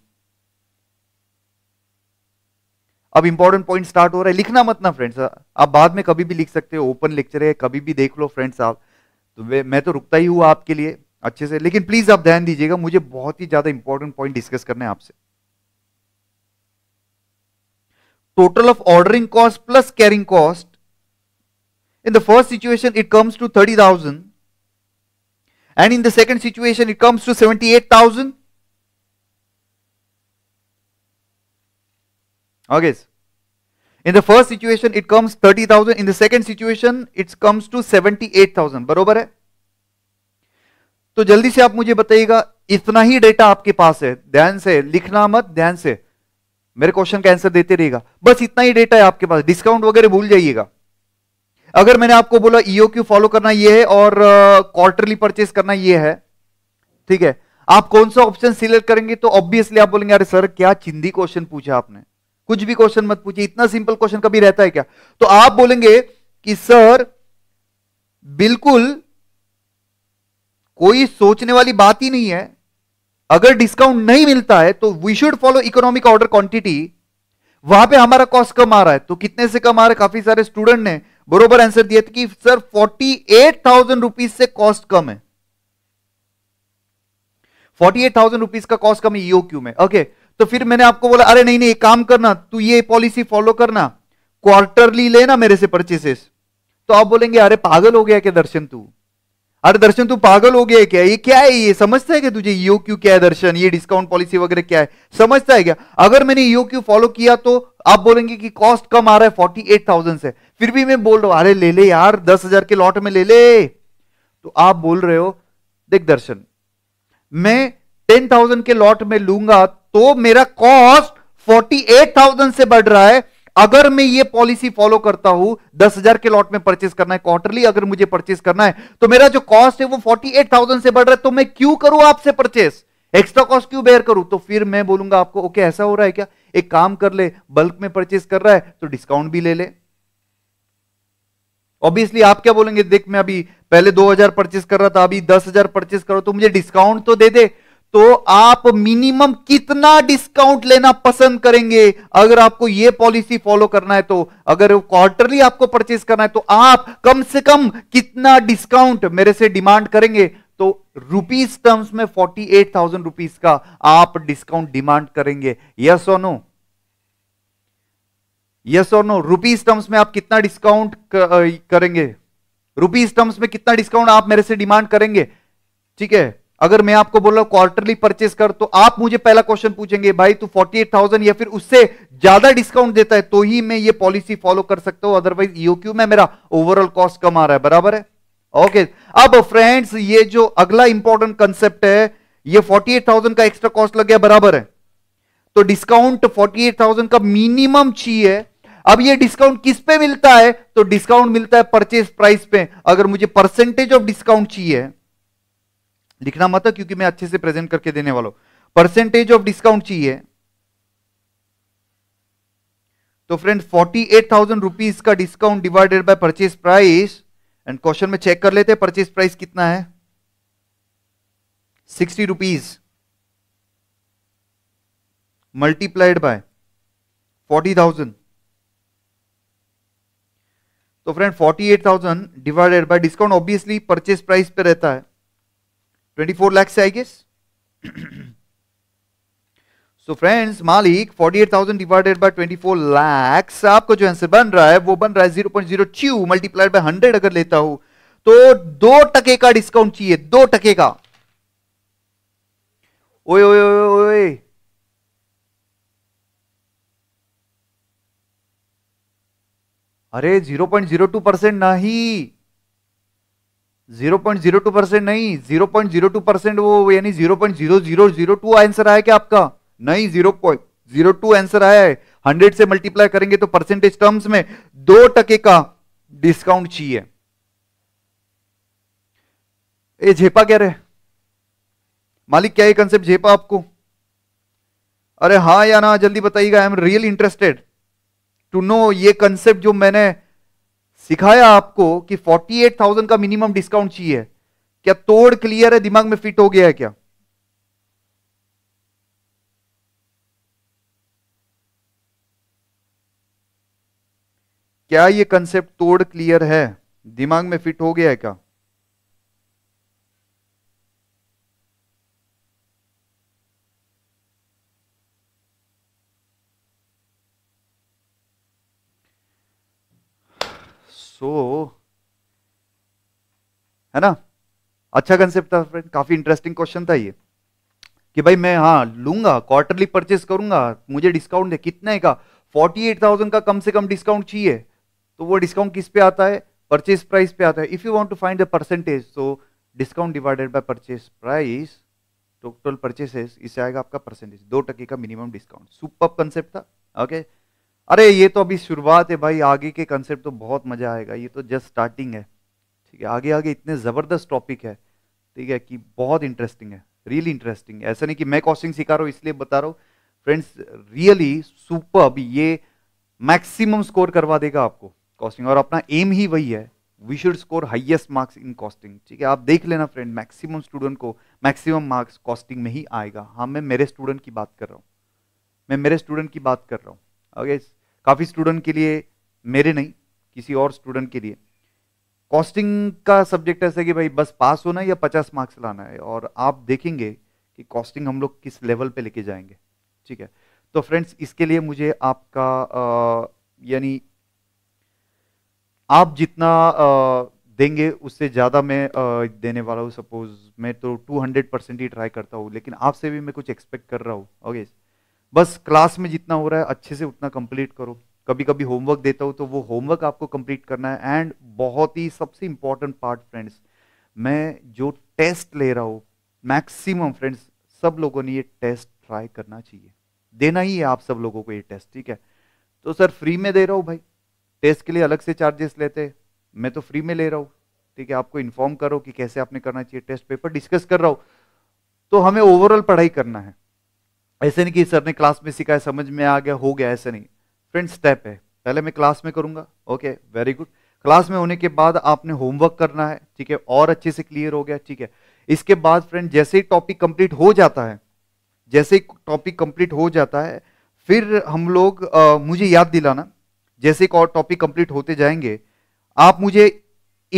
अब इंपॉर्टेंट पॉइंट स्टार्ट हो रहा है लिखना मत ना फ्रेंड्स हाँ। आप बाद में कभी भी लिख सकते हो ओपन लेक्चर है कभी भी देख लो फ्रेंड्स आप तो मैं तो रुकता ही हुआ आपके लिए अच्छे से लेकिन प्लीज आप ध्यान दीजिएगा मुझे बहुत ही ज्यादा इंपॉर्टेंट पॉइंट डिस्कस करना है आपसे total of ordering cost plus carrying cost. In the first situation, it comes to 30,000. And in the second situation, it comes to 78,000. Okay. In the first situation, it comes 30,000. In the second situation, it comes to 78,000. बरोबर है तो जल्दी से आप मुझे बताइएगा इतना ही data आपके पास है ध्यान से लिखना मत ध्यान से मेरे क्वेश्चन का आंसर देते रहेगा बस इतना ही डेटा है आपके पास डिस्काउंट वगैरह भूल जाइएगा अगर मैंने आपको बोला ईओ क्यू फॉलो करना ये है और क्वार्टरली uh, परचेस करना ये है ठीक है आप कौन सा ऑप्शन सिलेक्ट करेंगे तो ऑब्वियसली आप बोलेंगे अरे सर क्या चिंदी क्वेश्चन पूछा आपने कुछ भी क्वेश्चन मत पूछिए इतना सिंपल क्वेश्चन कभी रहता है क्या तो आप बोलेंगे कि सर बिल्कुल कोई सोचने वाली बात ही नहीं है अगर डिस्काउंट नहीं मिलता है तो we should follow economic order quantity वहां पे हमारा कॉस्ट कम आ रहा है तो कितने से कम आ रहा है काफी सारे स्टूडेंट ने बरोबर आंसर दिया था कि sir forty eight thousand rupees से कॉस्ट कम है फोर्टी एट थाउजेंड रुपीज का कॉस्ट कम है ईओक्यू e में ओके तो फिर मैंने आपको बोला अरे नहीं नहीं काम करना तू ये पॉलिसी फॉलो करना क्वार्टरली लेना मेरे से परचेसेस तो आप बोलेंगे अरे पागल हो गया क्या दर्शन तू अरे दर्शन तू पागल हो गया है क्या ये क्या है ये समझता है क्या तुझे ईओ e क्यू क्या है दर्शन ये डिस्काउंट पॉलिसी वगैरह क्या है समझता है क्या अगर मैंने ईओ क्यू फॉलो किया तो आप बोलेंगे कि कॉस्ट कम आ रहा है फोर्टी एट थाउजेंड से फिर भी मैं बोल रहा हूं अरे ले ले यार दस हजार के लॉट में ले ले तो आप बोल रहे हो देख दर्शन मैं टेन थाउजेंड के लॉट में लूंगा तो मेरा कॉस्ट फोर्टी एट थाउजेंड से बढ़ रहा है अगर मैं ये पॉलिसी फॉलो करता हूं दस हजार के लॉट में परचेस करना है क्वार्टरली अगर मुझे परचेस करना है तो मेरा जो कॉस्ट है वो फोर्टी एट थाउजेंड से बढ़ रहा है तो मैं क्यों करूं आपसे परचेस एक्स्ट्रा कॉस्ट क्यों बेयर करूं तो फिर मैं बोलूंगा आपको ओके okay, ऐसा हो रहा है क्या एक काम कर ले बल्क में परचेस कर रहा है तो डिस्काउंट भी ले ले ऑब्वियसली आप क्या बोलेंगे देख मैं अभी पहले दो हजार परचेस कर रहा था अभी दस हजार परचेस करो तो मुझे डिस्काउंट तो दे दे तो आप मिनिमम कितना डिस्काउंट लेना पसंद करेंगे अगर आपको यह पॉलिसी फॉलो करना है तो अगर क्वार्टरली आपको परचेस करना है तो आप कम से कम कितना डिस्काउंट मेरे से डिमांड करेंगे तो रुपीस टर्म्स में फोर्टी एट थाउजेंड रुपीज का आप डिस्काउंट डिमांड करेंगे यस और नो यस और नो रुपीज टर्म्स में आप कितना डिस्काउंट करेंगे रुपीज टर्म्स में कितना डिस्काउंट आप मेरे से डिमांड करेंगे ठीक है अगर मैं आपको बोल रहा हूं क्वार्टरली परचेस कर तो आप मुझे पहला क्वेश्चन पूछेंगे भाई तू 48,000 या फिर उससे ज्यादा डिस्काउंट देता है तो ही मैं ये पॉलिसी फॉलो कर सकता हूं अदरवाइज ईओक्यू में मेरा ओवरऑल कॉस्ट कम आ रहा है बराबर है ओके okay. अब फ्रेंड्स ये जो अगला इंपॉर्टेंट कंसेप्ट है ये 48,000 का एक्स्ट्रा कॉस्ट लग गया बराबर है तो डिस्काउंट 48,000 का मिनिमम चाहिए अब ये डिस्काउंट किस पे मिलता है तो डिस्काउंट मिलता है परचेज प्राइस पे अगर मुझे परसेंटेज ऑफ डिस्काउंट चाहिए लिखना मत क्योंकि मैं अच्छे से प्रेजेंट करके देने वाला हूं परसेंटेज ऑफ डिस्काउंट चाहिए तो friend forty eight thousand rupees का discount divided by purchase price and question में चेक कर लेते हैं परचेज प्राइस कितना है sixty rupees multiplied by forty thousand तो friend forty eight thousand divided by discount obviously purchase price पे रहता है four lakhs I guess so friends मालिक forty eight thousand divided by four lakhs आपको जो आंसर बन रहा है वो बन रहा है zero point zero two multiplied by hundred अगर लेता हूं तो दो टके का डिस्काउंट चाहिए दो टके का ओए ओए ओए ओए अरे zero point zero two percent नहीं 0.02 परसेंट नहीं 0.02 परसेंट वो यानी 0.0002 आंसर आया क्या आपका नहीं 0.02 आंसर आया है 100 से मल्टीप्लाई करेंगे तो परसेंटेज टर्म्स में दो टके का डिस्काउंट चाहिए ये झेपा कह रहे मालिक क्या ये कंसेप्ट झेपा आपको अरे हाँ या ना जल्दी बताइएगा I am real interested to know ये कंसेप्ट जो मैंने सिखाया आपको कि 48,000 का मिनिमम डिस्काउंट चाहिए क्या तोड़ क्लियर है दिमाग में फिट हो गया है क्या क्या ये कंसेप्ट तोड़ क्लियर है दिमाग में फिट हो गया है क्या सो है ना अच्छा कंसेप्ट था फ्रेंड काफी इंटरेस्टिंग क्वेश्चन था ये कि भाई मैं हाँ लूंगा क्वार्टरली परचेस करूंगा मुझे डिस्काउंट है कितने का फोर्टी एट थाउजेंड का कम से कम डिस्काउंट चाहिए तो वो डिस्काउंट किस पे आता है परचेस प्राइस पे आता है if you want to find the percentage तो discount divided by purchase price total purchases इससे आएगा आपका परसेंटेज दो टके का मिनिमम डिस्काउंट सुपर कंसेप्ट था ओके okay? अरे ये तो अभी शुरुआत है भाई आगे के कंसेप्ट तो बहुत मजा आएगा ये तो जस्ट स्टार्टिंग है ठीक है आगे आगे इतने ज़बरदस्त टॉपिक है ठीक है कि बहुत इंटरेस्टिंग है रियली इंटरेस्टिंग है ऐसा नहीं कि मैं कॉस्टिंग सिखा रहा हूँ इसलिए बता रहा हूँ फ्रेंड्स रियली सुपर अभी ये मैक्सिमम स्कोर करवा देगा आपको कॉस्टिंग और अपना एम ही वही है we should score highest marks in costing ठीक है आप देख लेना फ्रेंड मैक्सिमम स्टूडेंट को मैक्सिमम मार्क्स कॉस्टिंग में ही आएगा हाँ मैं मेरे स्टूडेंट की बात कर रहा हूँ मैं मेरे स्टूडेंट की बात कर रहा हूँ ओके काफ़ी स्टूडेंट के लिए मेरे नहीं किसी और स्टूडेंट के लिए कॉस्टिंग का सब्जेक्ट ऐसा है कि भाई बस पास होना है या पचास मार्क्स लाना है और आप देखेंगे कि कॉस्टिंग हम लोग किस लेवल पे लेके जाएंगे ठीक है तो फ्रेंड्स इसके लिए मुझे आपका यानी आप जितना आ, देंगे उससे ज़्यादा मैं आ, देने वाला हूँ सपोज मैं तो 200 परसेंट ही ट्राई करता हूँ लेकिन आपसे भी मैं कुछ एक्सपेक्ट कर रहा हूँ ओके okay? बस क्लास में जितना हो रहा है अच्छे से उतना कंप्लीट करो कभी कभी होमवर्क देता हूँ तो वो होमवर्क आपको कंप्लीट करना है एंड बहुत ही सबसे इम्पॉर्टेंट पार्ट फ्रेंड्स मैं जो टेस्ट ले रहा हूँ मैक्सिमम फ्रेंड्स सब लोगों ने ये टेस्ट ट्राई करना चाहिए देना ही है आप सब लोगों को ये टेस्ट ठीक है तो सर फ्री में दे रहा हूँ भाई टेस्ट के लिए अलग से चार्जेस लेते मैं तो फ्री में ले रहा हूँ ठीक है आपको इन्फॉर्म करो कि कैसे आपने करना चाहिए टेस्ट पेपर डिस्कस कर रहा हूँ तो हमें ओवरऑल पढ़ाई करना है ऐसे नहीं कि सर ने क्लास में सिखाया समझ में आ गया हो गया ऐसा नहीं फ्रेंड स्टेप है पहले मैं क्लास में करूंगा ओके वेरी गुड क्लास में होने के बाद आपने होमवर्क करना है ठीक है और अच्छे से क्लियर हो गया ठीक है इसके बाद फ्रेंड जैसे ही टॉपिक कंप्लीट हो जाता है जैसे ही टॉपिक कंप्लीट हो जाता है फिर हम लोग आ, मुझे याद दिलाना जैसे एक और टॉपिक कंप्लीट होते जाएंगे आप मुझे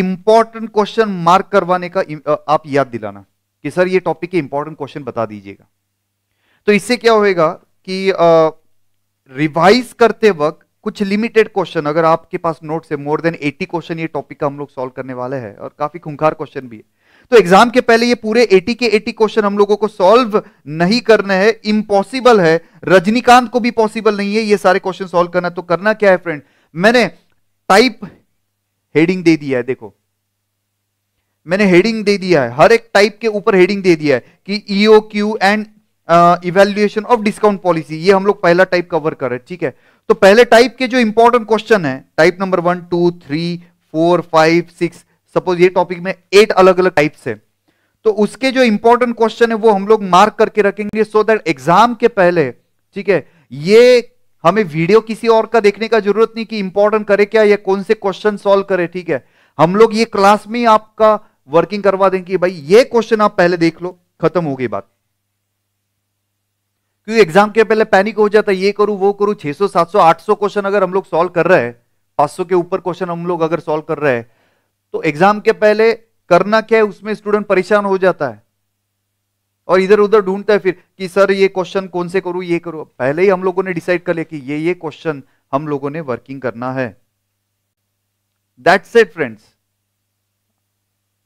इंपॉर्टेंट क्वेश्चन मार्क करवाने का आप याद दिलाना कि सर ये टॉपिक के इंपॉर्टेंट क्वेश्चन बता दीजिएगा तो इससे क्या होएगा कि रिवाइज करते वक्त कुछ लिमिटेड क्वेश्चन अगर आपके पास नोट है मोर देन 80 क्वेश्चन ये टॉपिक का हम लोग सॉल्व करने वाले हैं और काफी खुंखार क्वेश्चन भी है तो एग्जाम के पहले ये पूरे 80 के 80 क्वेश्चन हम लोगों को सॉल्व नहीं करने हैं इम्पॉसिबल है रजनीकांत को भी पॉसिबल नहीं है ये सारे क्वेश्चन सॉल्व करना तो करना क्या है फ्रेंड मैंने टाइप हेडिंग दे दिया है देखो मैंने हेडिंग दे दिया है हर एक टाइप के ऊपर हेडिंग दे दिया है कि EO Q and evaluation of discount policy ये हम लोग पहला टाइप कवर कर रहे हैं ठीक है तो पहले टाइप के जो इंपॉर्टेंट क्वेश्चन है type number one two three four five six suppose ये टॉपिक में एट अलग अलग टाइप्स है तो उसके जो इंपॉर्टेंट क्वेश्चन है वो हम लोग मार्क करके रखेंगे सो दैट एग्जाम के पहले ठीक है ये हमें वीडियो किसी और का देखने का जरूरत नहीं कि इंपॉर्टेंट करे क्या या कौन से क्वेश्चन सॉल्व करे ठीक है हम लोग ये क्लास में ही आपका वर्किंग करवा देंगे भाई ये क्वेश्चन आप पहले देख लो खत्म हो गई बात क्योंकि एग्जाम के पहले पैनिक हो जाता है ये करूं वो करूं 600 700 800 क्वेश्चन अगर हम लोग सॉल्व कर रहे हैं 500 के ऊपर क्वेश्चन हम लोग अगर सॉल्व कर रहे हैं तो एग्जाम के पहले करना क्या है उसमें स्टूडेंट परेशान हो जाता है और इधर उधर ढूंढता है फिर कि सर ये क्वेश्चन कौन से करूं ये करूं पहले ही हम लोगों ने डिसाइड कर लिया कि ये ये क्वेश्चन हम लोगों ने वर्किंग करना है दैट्स इट फ्रेंड्स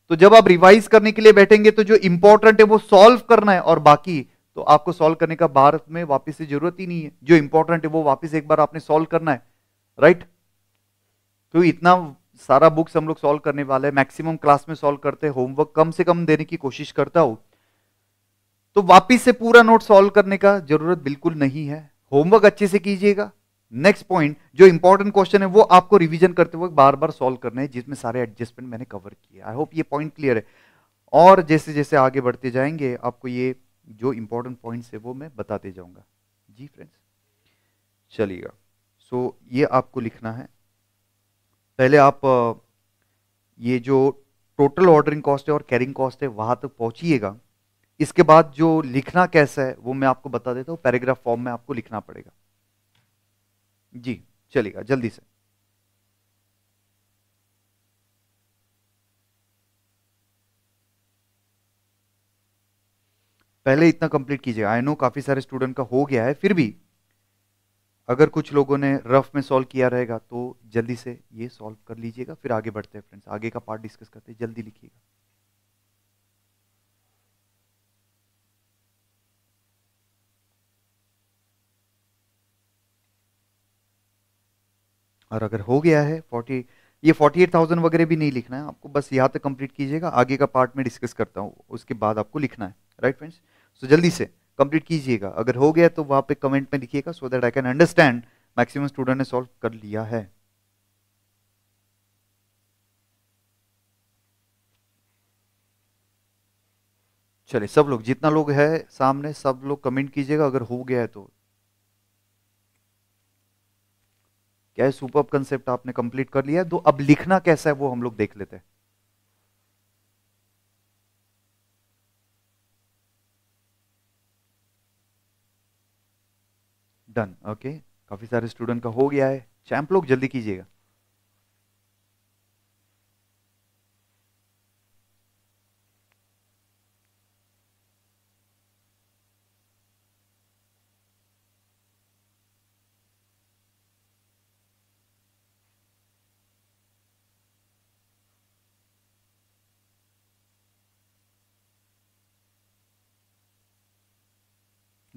तो जब आप रिवाइज करने के लिए बैठेंगे तो जो इंपॉर्टेंट है वो सॉल्व करना है और बाकी तो आपको सॉल्व करने का भारत में वापस से जरूरत ही नहीं है जो इंपॉर्टेंट है वो वापस एक बार आपने सॉल्व करना है राइट क्योंकि तो इतना सारा बुक्स हम लोग सॉल्व करने वाले हैं मैक्सिमम क्लास में सॉल्व करते हैं होमवर्क कम से कम देने की कोशिश करता हूं तो वापिस से पूरा नोट सॉल्व करने का जरूरत बिल्कुल नहीं है होमवर्क अच्छे से कीजिएगा नेक्स्ट पॉइंट जो इंपॉर्टेंट क्वेश्चन है वो आपको रिवीजन करते वक्त बार बार सॉल्व करना है जिसमें सारे एडजस्टमेंट मैंने कवर किए आई होप ये पॉइंट क्लियर है और जैसे जैसे आगे बढ़ते जाएंगे आपको ये जो इम्पोर्टेंट पॉइंट्स है वो मैं बताते जाऊँगा जी फ्रेंड्स चलिएगा सो so, ये आपको लिखना है पहले आप ये जो टोटल ऑर्डरिंग कॉस्ट है और कैरिंग कॉस्ट है वहाँ तक तो पहुँचिएगा इसके बाद जो लिखना कैसा है वो मैं आपको बता देता हूँ पैराग्राफ फॉर्म में आपको लिखना पड़ेगा जी चलेगा जल्दी से पहले इतना कंप्लीट कीजिए आई नो काफ़ी सारे स्टूडेंट का हो गया है फिर भी अगर कुछ लोगों ने रफ में सॉल्व किया रहेगा तो जल्दी से ये सॉल्व कर लीजिएगा फिर आगे बढ़ते हैं फ्रेंड्स आगे का पार्ट डिस्कस करते हैं जल्दी लिखिएगा और अगर हो गया है फोर्टी ये फोर्टी एट थाउजेंड वगैरह भी नहीं लिखना है आपको बस यहां तक कंप्लीट कीजिएगा आगे का पार्ट में डिस्कस करता हूं उसके बाद आपको लिखना है राइट right, फ्रेंड्स सो जल्दी से कंप्लीट कीजिएगा अगर हो गया तो वहाँ पे कमेंट में लिखिएगा so that I can understand maximum student ने सॉल्व कर लिया है चलिए सब लोग जितना लोग है सामने सब लोग कमेंट कीजिएगा अगर हो गया है तो क्या सुपर कंसेप्ट आपने कंप्लीट कर लिया है तो अब लिखना कैसा है वो हम लोग देख लेते हैं डन ओके काफ़ी सारे स्टूडेंट का हो गया है चैंप लोग जल्दी कीजिएगा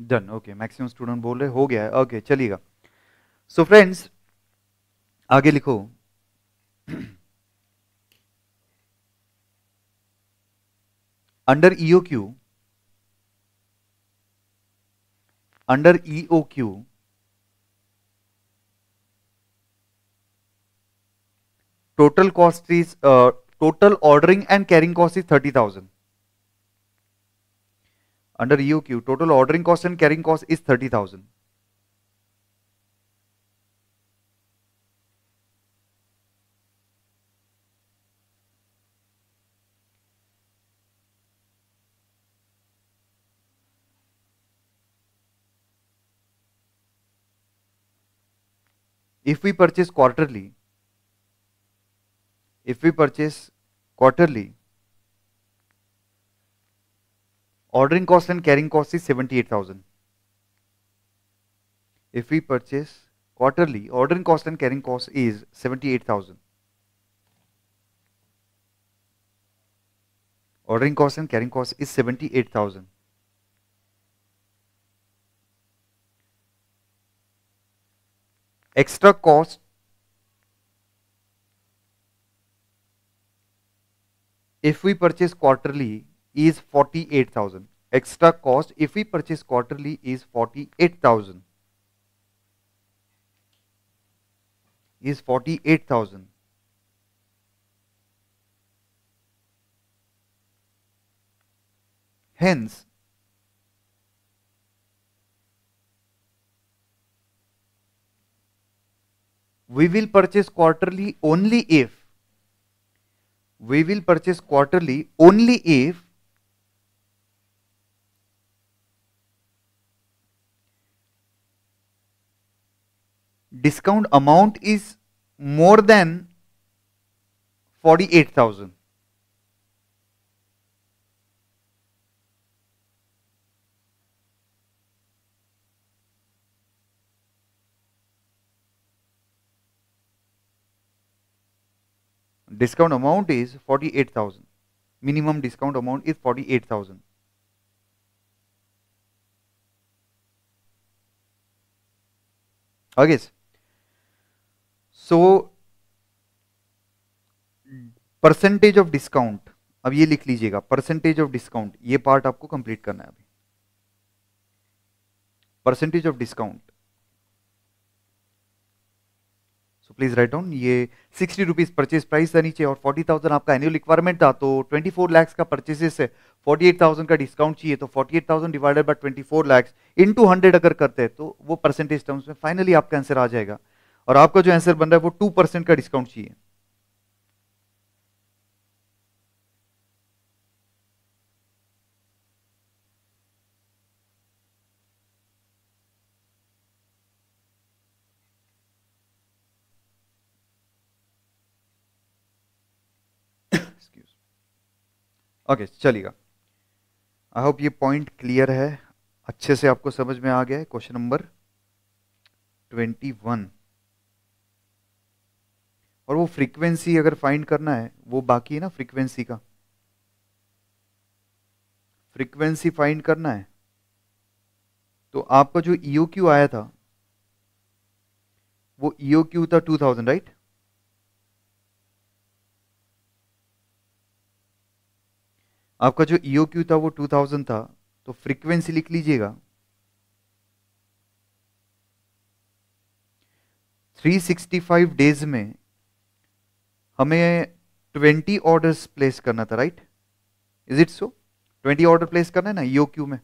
डन ओके मैक्सिमम स्टूडेंट बोल रहे हो गया है ओके okay, चलिएगा सो so फ्रेंड्स आगे लिखो under E O Q under E O Q total cost is total ordering and carrying cost is thirty thousand under EOQ, total ordering cost and carrying cost is 30,000. If we purchase quarterly, if we purchase quarterly, ordering cost and carrying cost is 78,000. If we purchase quarterly, ordering cost and carrying cost is 78,000. Ordering cost and carrying cost is 78,000. Extra cost if we purchase quarterly is 48,000. Extra cost if we purchase quarterly is 48,000. Is 48,000. Hence, we will purchase quarterly only if we will purchase quarterly only if discount amount is more than 48,000. Discount amount is 48,000. Minimum discount amount is 48,000. Okay. So percentage of discount अब ये लिख लीजिएगा percentage of discount ये part आपको complete करना है अभी percentage of discount so please write down ये सिक्सटी रुपीज परचेज प्राइस था नीचे और फोर्टी थाउजेंड आपका एनुअल रिक्वायरमेंट था तो ट्वेंटी फोर लैक्स का परचेजेस है फोर्टी एट थाउजेंड का डिस्काउंट चाहिए तो forty eight thousand divided by twenty four lakhs into hundred अगर करते हैं तो वो परसेंटेज टर्म्स में फाइनली आपका आंसर आ जाएगा और आपका जो आंसर बन रहा है वो टू परसेंट का डिस्काउंट चाहिए ओके चलिएगा आई होप ये पॉइंट क्लियर है अच्छे से आपको समझ में आ गया है क्वेश्चन नंबर ट्वेंटी वन और वो फ्रीक्वेंसी अगर फाइंड करना है वो बाकी है ना फ्रीक्वेंसी का फ्रीक्वेंसी फाइंड करना है तो आपका जो ईओ e क्यू आया था वो ईओ e क्यू था 2000 राइट आपका जो ईओ e क्यू था वो 2000 था तो फ्रीक्वेंसी लिख लीजिएगा 365 डेज में हमें ट्वेंटी ऑर्डर्स प्लेस करना था right is it so twenty order place करना है ना ईओ e क्यू में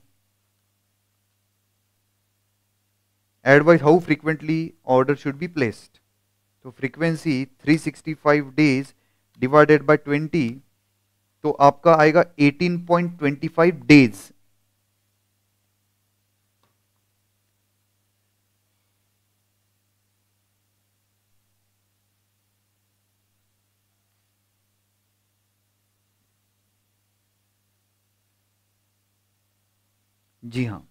advice how frequently order should be placed तो फ्रीक्वेंसी 365 डेज डिवाइडेड बाय 20 तो आपका आएगा 18.25 डेज जी हाँ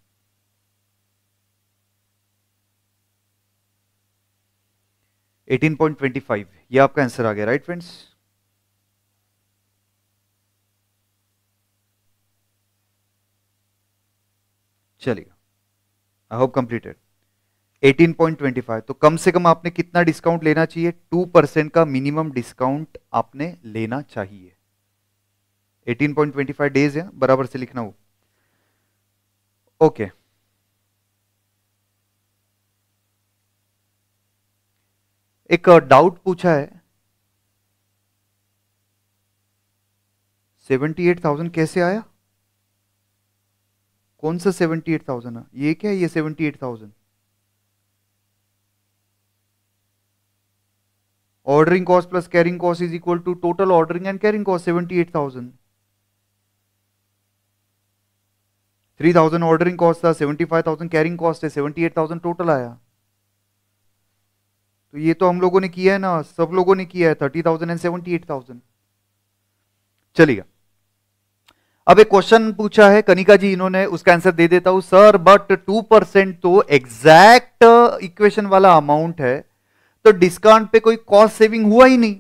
एटीन पॉइंट ट्वेंटी फाइव यह आपका आंसर आ गया राइट फ्रेंड्स चलिए आई होप कंप्लीटेड 18.25 तो कम से कम आपने कितना डिस्काउंट लेना चाहिए 2 परसेंट का मिनिमम डिस्काउंट आपने लेना चाहिए 18.25 डेज है बराबर से लिखना वो ओके एक डाउट uh, पूछा है सेवेंटी एट थाउजेंड कैसे आया कौन सा सेवेंटी एट थाउजेंड है ये क्या है ये seventy eight thousand ordering cost plus carrying cost is equal to total ordering and carrying cost seventy eight thousand three thousand ordering cost था seventy five thousand carrying cost है seventy eight thousand total आया तो ये तो हम लोगों ने किया है ना सब लोगों ने किया है thirty thousand and seventy eight thousand चलिए अब एक क्वेश्चन पूछा है कनिका जी इन्होंने उसका आंसर दे देता हूं सर बट टू परसेंट तो एग्जैक्ट इक्वेशन वाला अमाउंट है तो डिस्काउंट पे कोई कॉस्ट सेविंग हुआ ही नहीं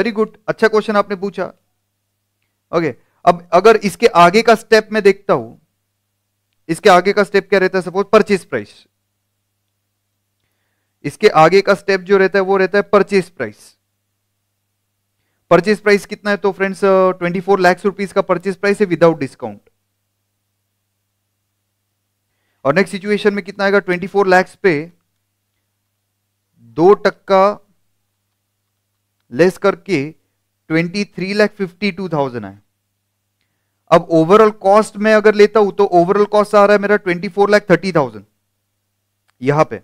वेरी गुड अच्छा क्वेश्चन आपने पूछा ओके okay, अब अगर इसके आगे का स्टेप मैं देखता हूं इसके आगे का स्टेप क्या रहता है सपोज परचेज प्राइस इसके आगे का स्टेप जो रहता है वो रहता है परचेज प्राइस परचेज प्राइस कितना है तो friends twenty four lakhs rupees का परचेज प्राइस है विदाउट डिस्काउंट और नेक्स्ट सिचुएशन में कितना आएगा ट्वेंटी फोर लैक्स पे दो टक्का लेस करके twenty three lakhs fifty two thousand है अब ओवरऑल कॉस्ट में अगर लेता हूं तो ओवरऑल कॉस्ट आ रहा है मेरा twenty four lakh thirty thousand यहां पर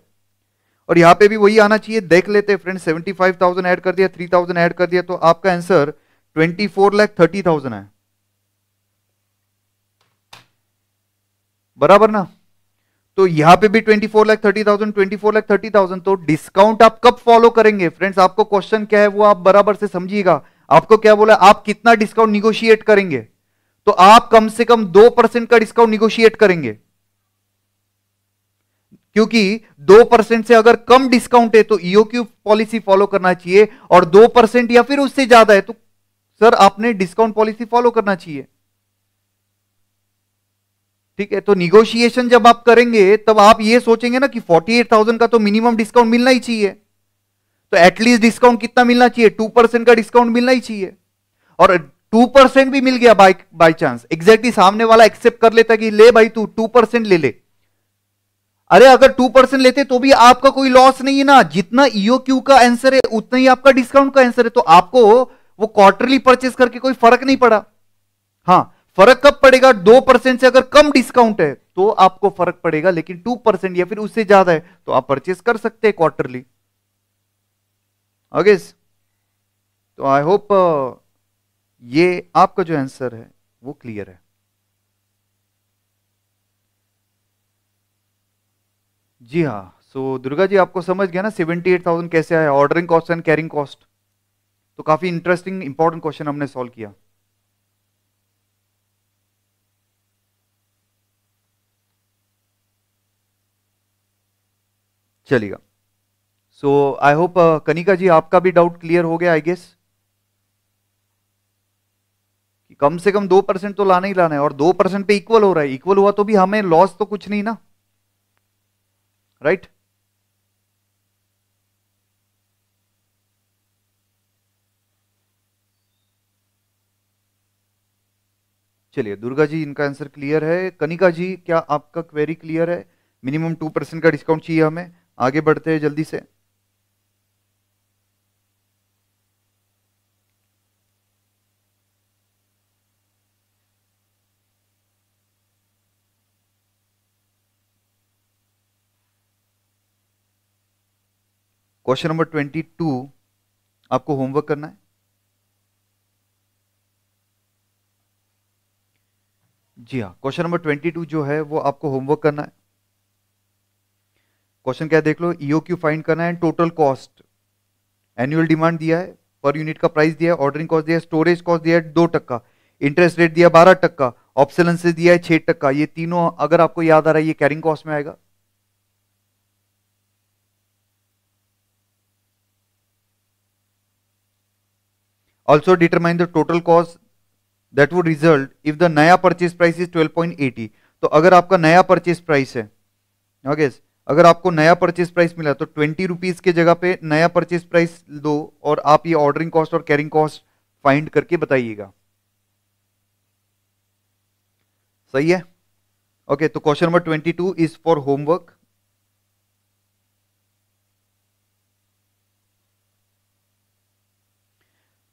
और यहां पे भी वही आना चाहिए देख लेते friend seventy five thousand add कर दिया थ्री थाउजेंड एड कर दिया तो आपका answer twenty four lakh thirty thousand है बराबर ना तो यहां पे भी twenty four lakh thirty thousand twenty four lakh thirty thousand तो डिस्काउंट आप कब फॉलो करेंगे फ्रेंड्स आपको क्वेश्चन क्या है वो आप बराबर से समझिएगा आपको क्या बोला आप कितना डिस्काउंट निगोशिएट करेंगे तो आप कम से कम दो परसेंट का डिस्काउंट निगोशिएट करेंगे क्योंकि दो परसेंट से अगर कम डिस्काउंट है तो ईओक्यू पॉलिसी फॉलो करना चाहिए और दो परसेंट या फिर उससे ज्यादा है तो सर आपने डिस्काउंट पॉलिसी फॉलो करना चाहिए ठीक है तो निगोशिएशन जब आप करेंगे तब आप ये सोचेंगे ना कि 48,000 का तो मिनिमम डिस्काउंट मिलना ही चाहिए तो एटलीस्ट डिस्काउंट कितना मिलना चाहिए 2 परसेंट का डिस्काउंट मिलना ही चाहिए और टू परसेंट भी मिल गया बाई बाई चांस एग्जैक्टली सामने वाला एक्सेप्ट कर लेता कि ले भाई तू टू परसेंट ले ले अरे अगर टू परसेंट लेते तो भी आपका कोई लॉस नहीं है ना जितना ईओ e क्यू का आंसर है उतना ही आपका डिस्काउंट का आंसर है तो आपको वो क्वार्टरली परचेस करके कोई फर्क नहीं पड़ा हाँ फर्क कब पड़ेगा दो परसेंट से अगर कम डिस्काउंट है तो आपको फर्क पड़ेगा लेकिन टू परसेंट या फिर उससे ज्यादा है तो आप परचेस कर सकते हैं क्वार्टरली ओके तो आई होप ये आपका जो आंसर है वो क्लियर है जी हाँ सो so, दुर्गा जी आपको समझ गया ना सेवेंटी एट थाउजेंड कैसे आया ordering cost and carrying cost तो काफी इंटरेस्टिंग इंपॉर्टेंट क्वेश्चन हमने सॉल्व किया चलेगा सो आई होप कनिका जी आपका भी डाउट क्लियर हो गया आई गेस कम से कम दो परसेंट तो लाना ही लाना है और दो परसेंट पे इक्वल हो रहा है इक्वल हुआ तो भी हमें लॉस तो कुछ नहीं ना राइट right? चलिए दुर्गा जी इनका आंसर क्लियर है कनिका जी क्या आपका क्वेरी क्लियर है मिनिमम टू परसेंट का डिस्काउंट चाहिए हमें आगे बढ़ते हैं जल्दी से क्वेश्चन नंबर ट्वेंटी टू आपको होमवर्क करना है जी हाँ क्वेश्चन नंबर ट्वेंटी टू जो है वो आपको होमवर्क करना है क्वेश्चन क्या देख लो ईओ e क्यू फाइंड करना है टोटल कॉस्ट एनुअल डिमांड दिया है पर यूनिट का प्राइस दिया है ऑर्डरिंग कॉस्ट दिया है स्टोरेज कॉस्ट दिया है दो टक्का इंटरेस्ट रेट दिया बारह टक्का से दिया है छह टक्का ये तीनों अगर आपको याद आ रहा है ये कैरिंग कॉस्ट में आएगा Also determine the total cost that would result if the नया purchase price is 12.80. तो अगर आपका नया purchase price है ओके अगर आपको नया परचेज प्राइस मिला तो ट्वेंटी रुपीज के जगह पे नया परचेज प्राइस दो और आप ये ऑर्डरिंग कॉस्ट और कैरिंग कॉस्ट फाइंड करके बताइएगा सही है ओके okay, तो question number twenty two is for homework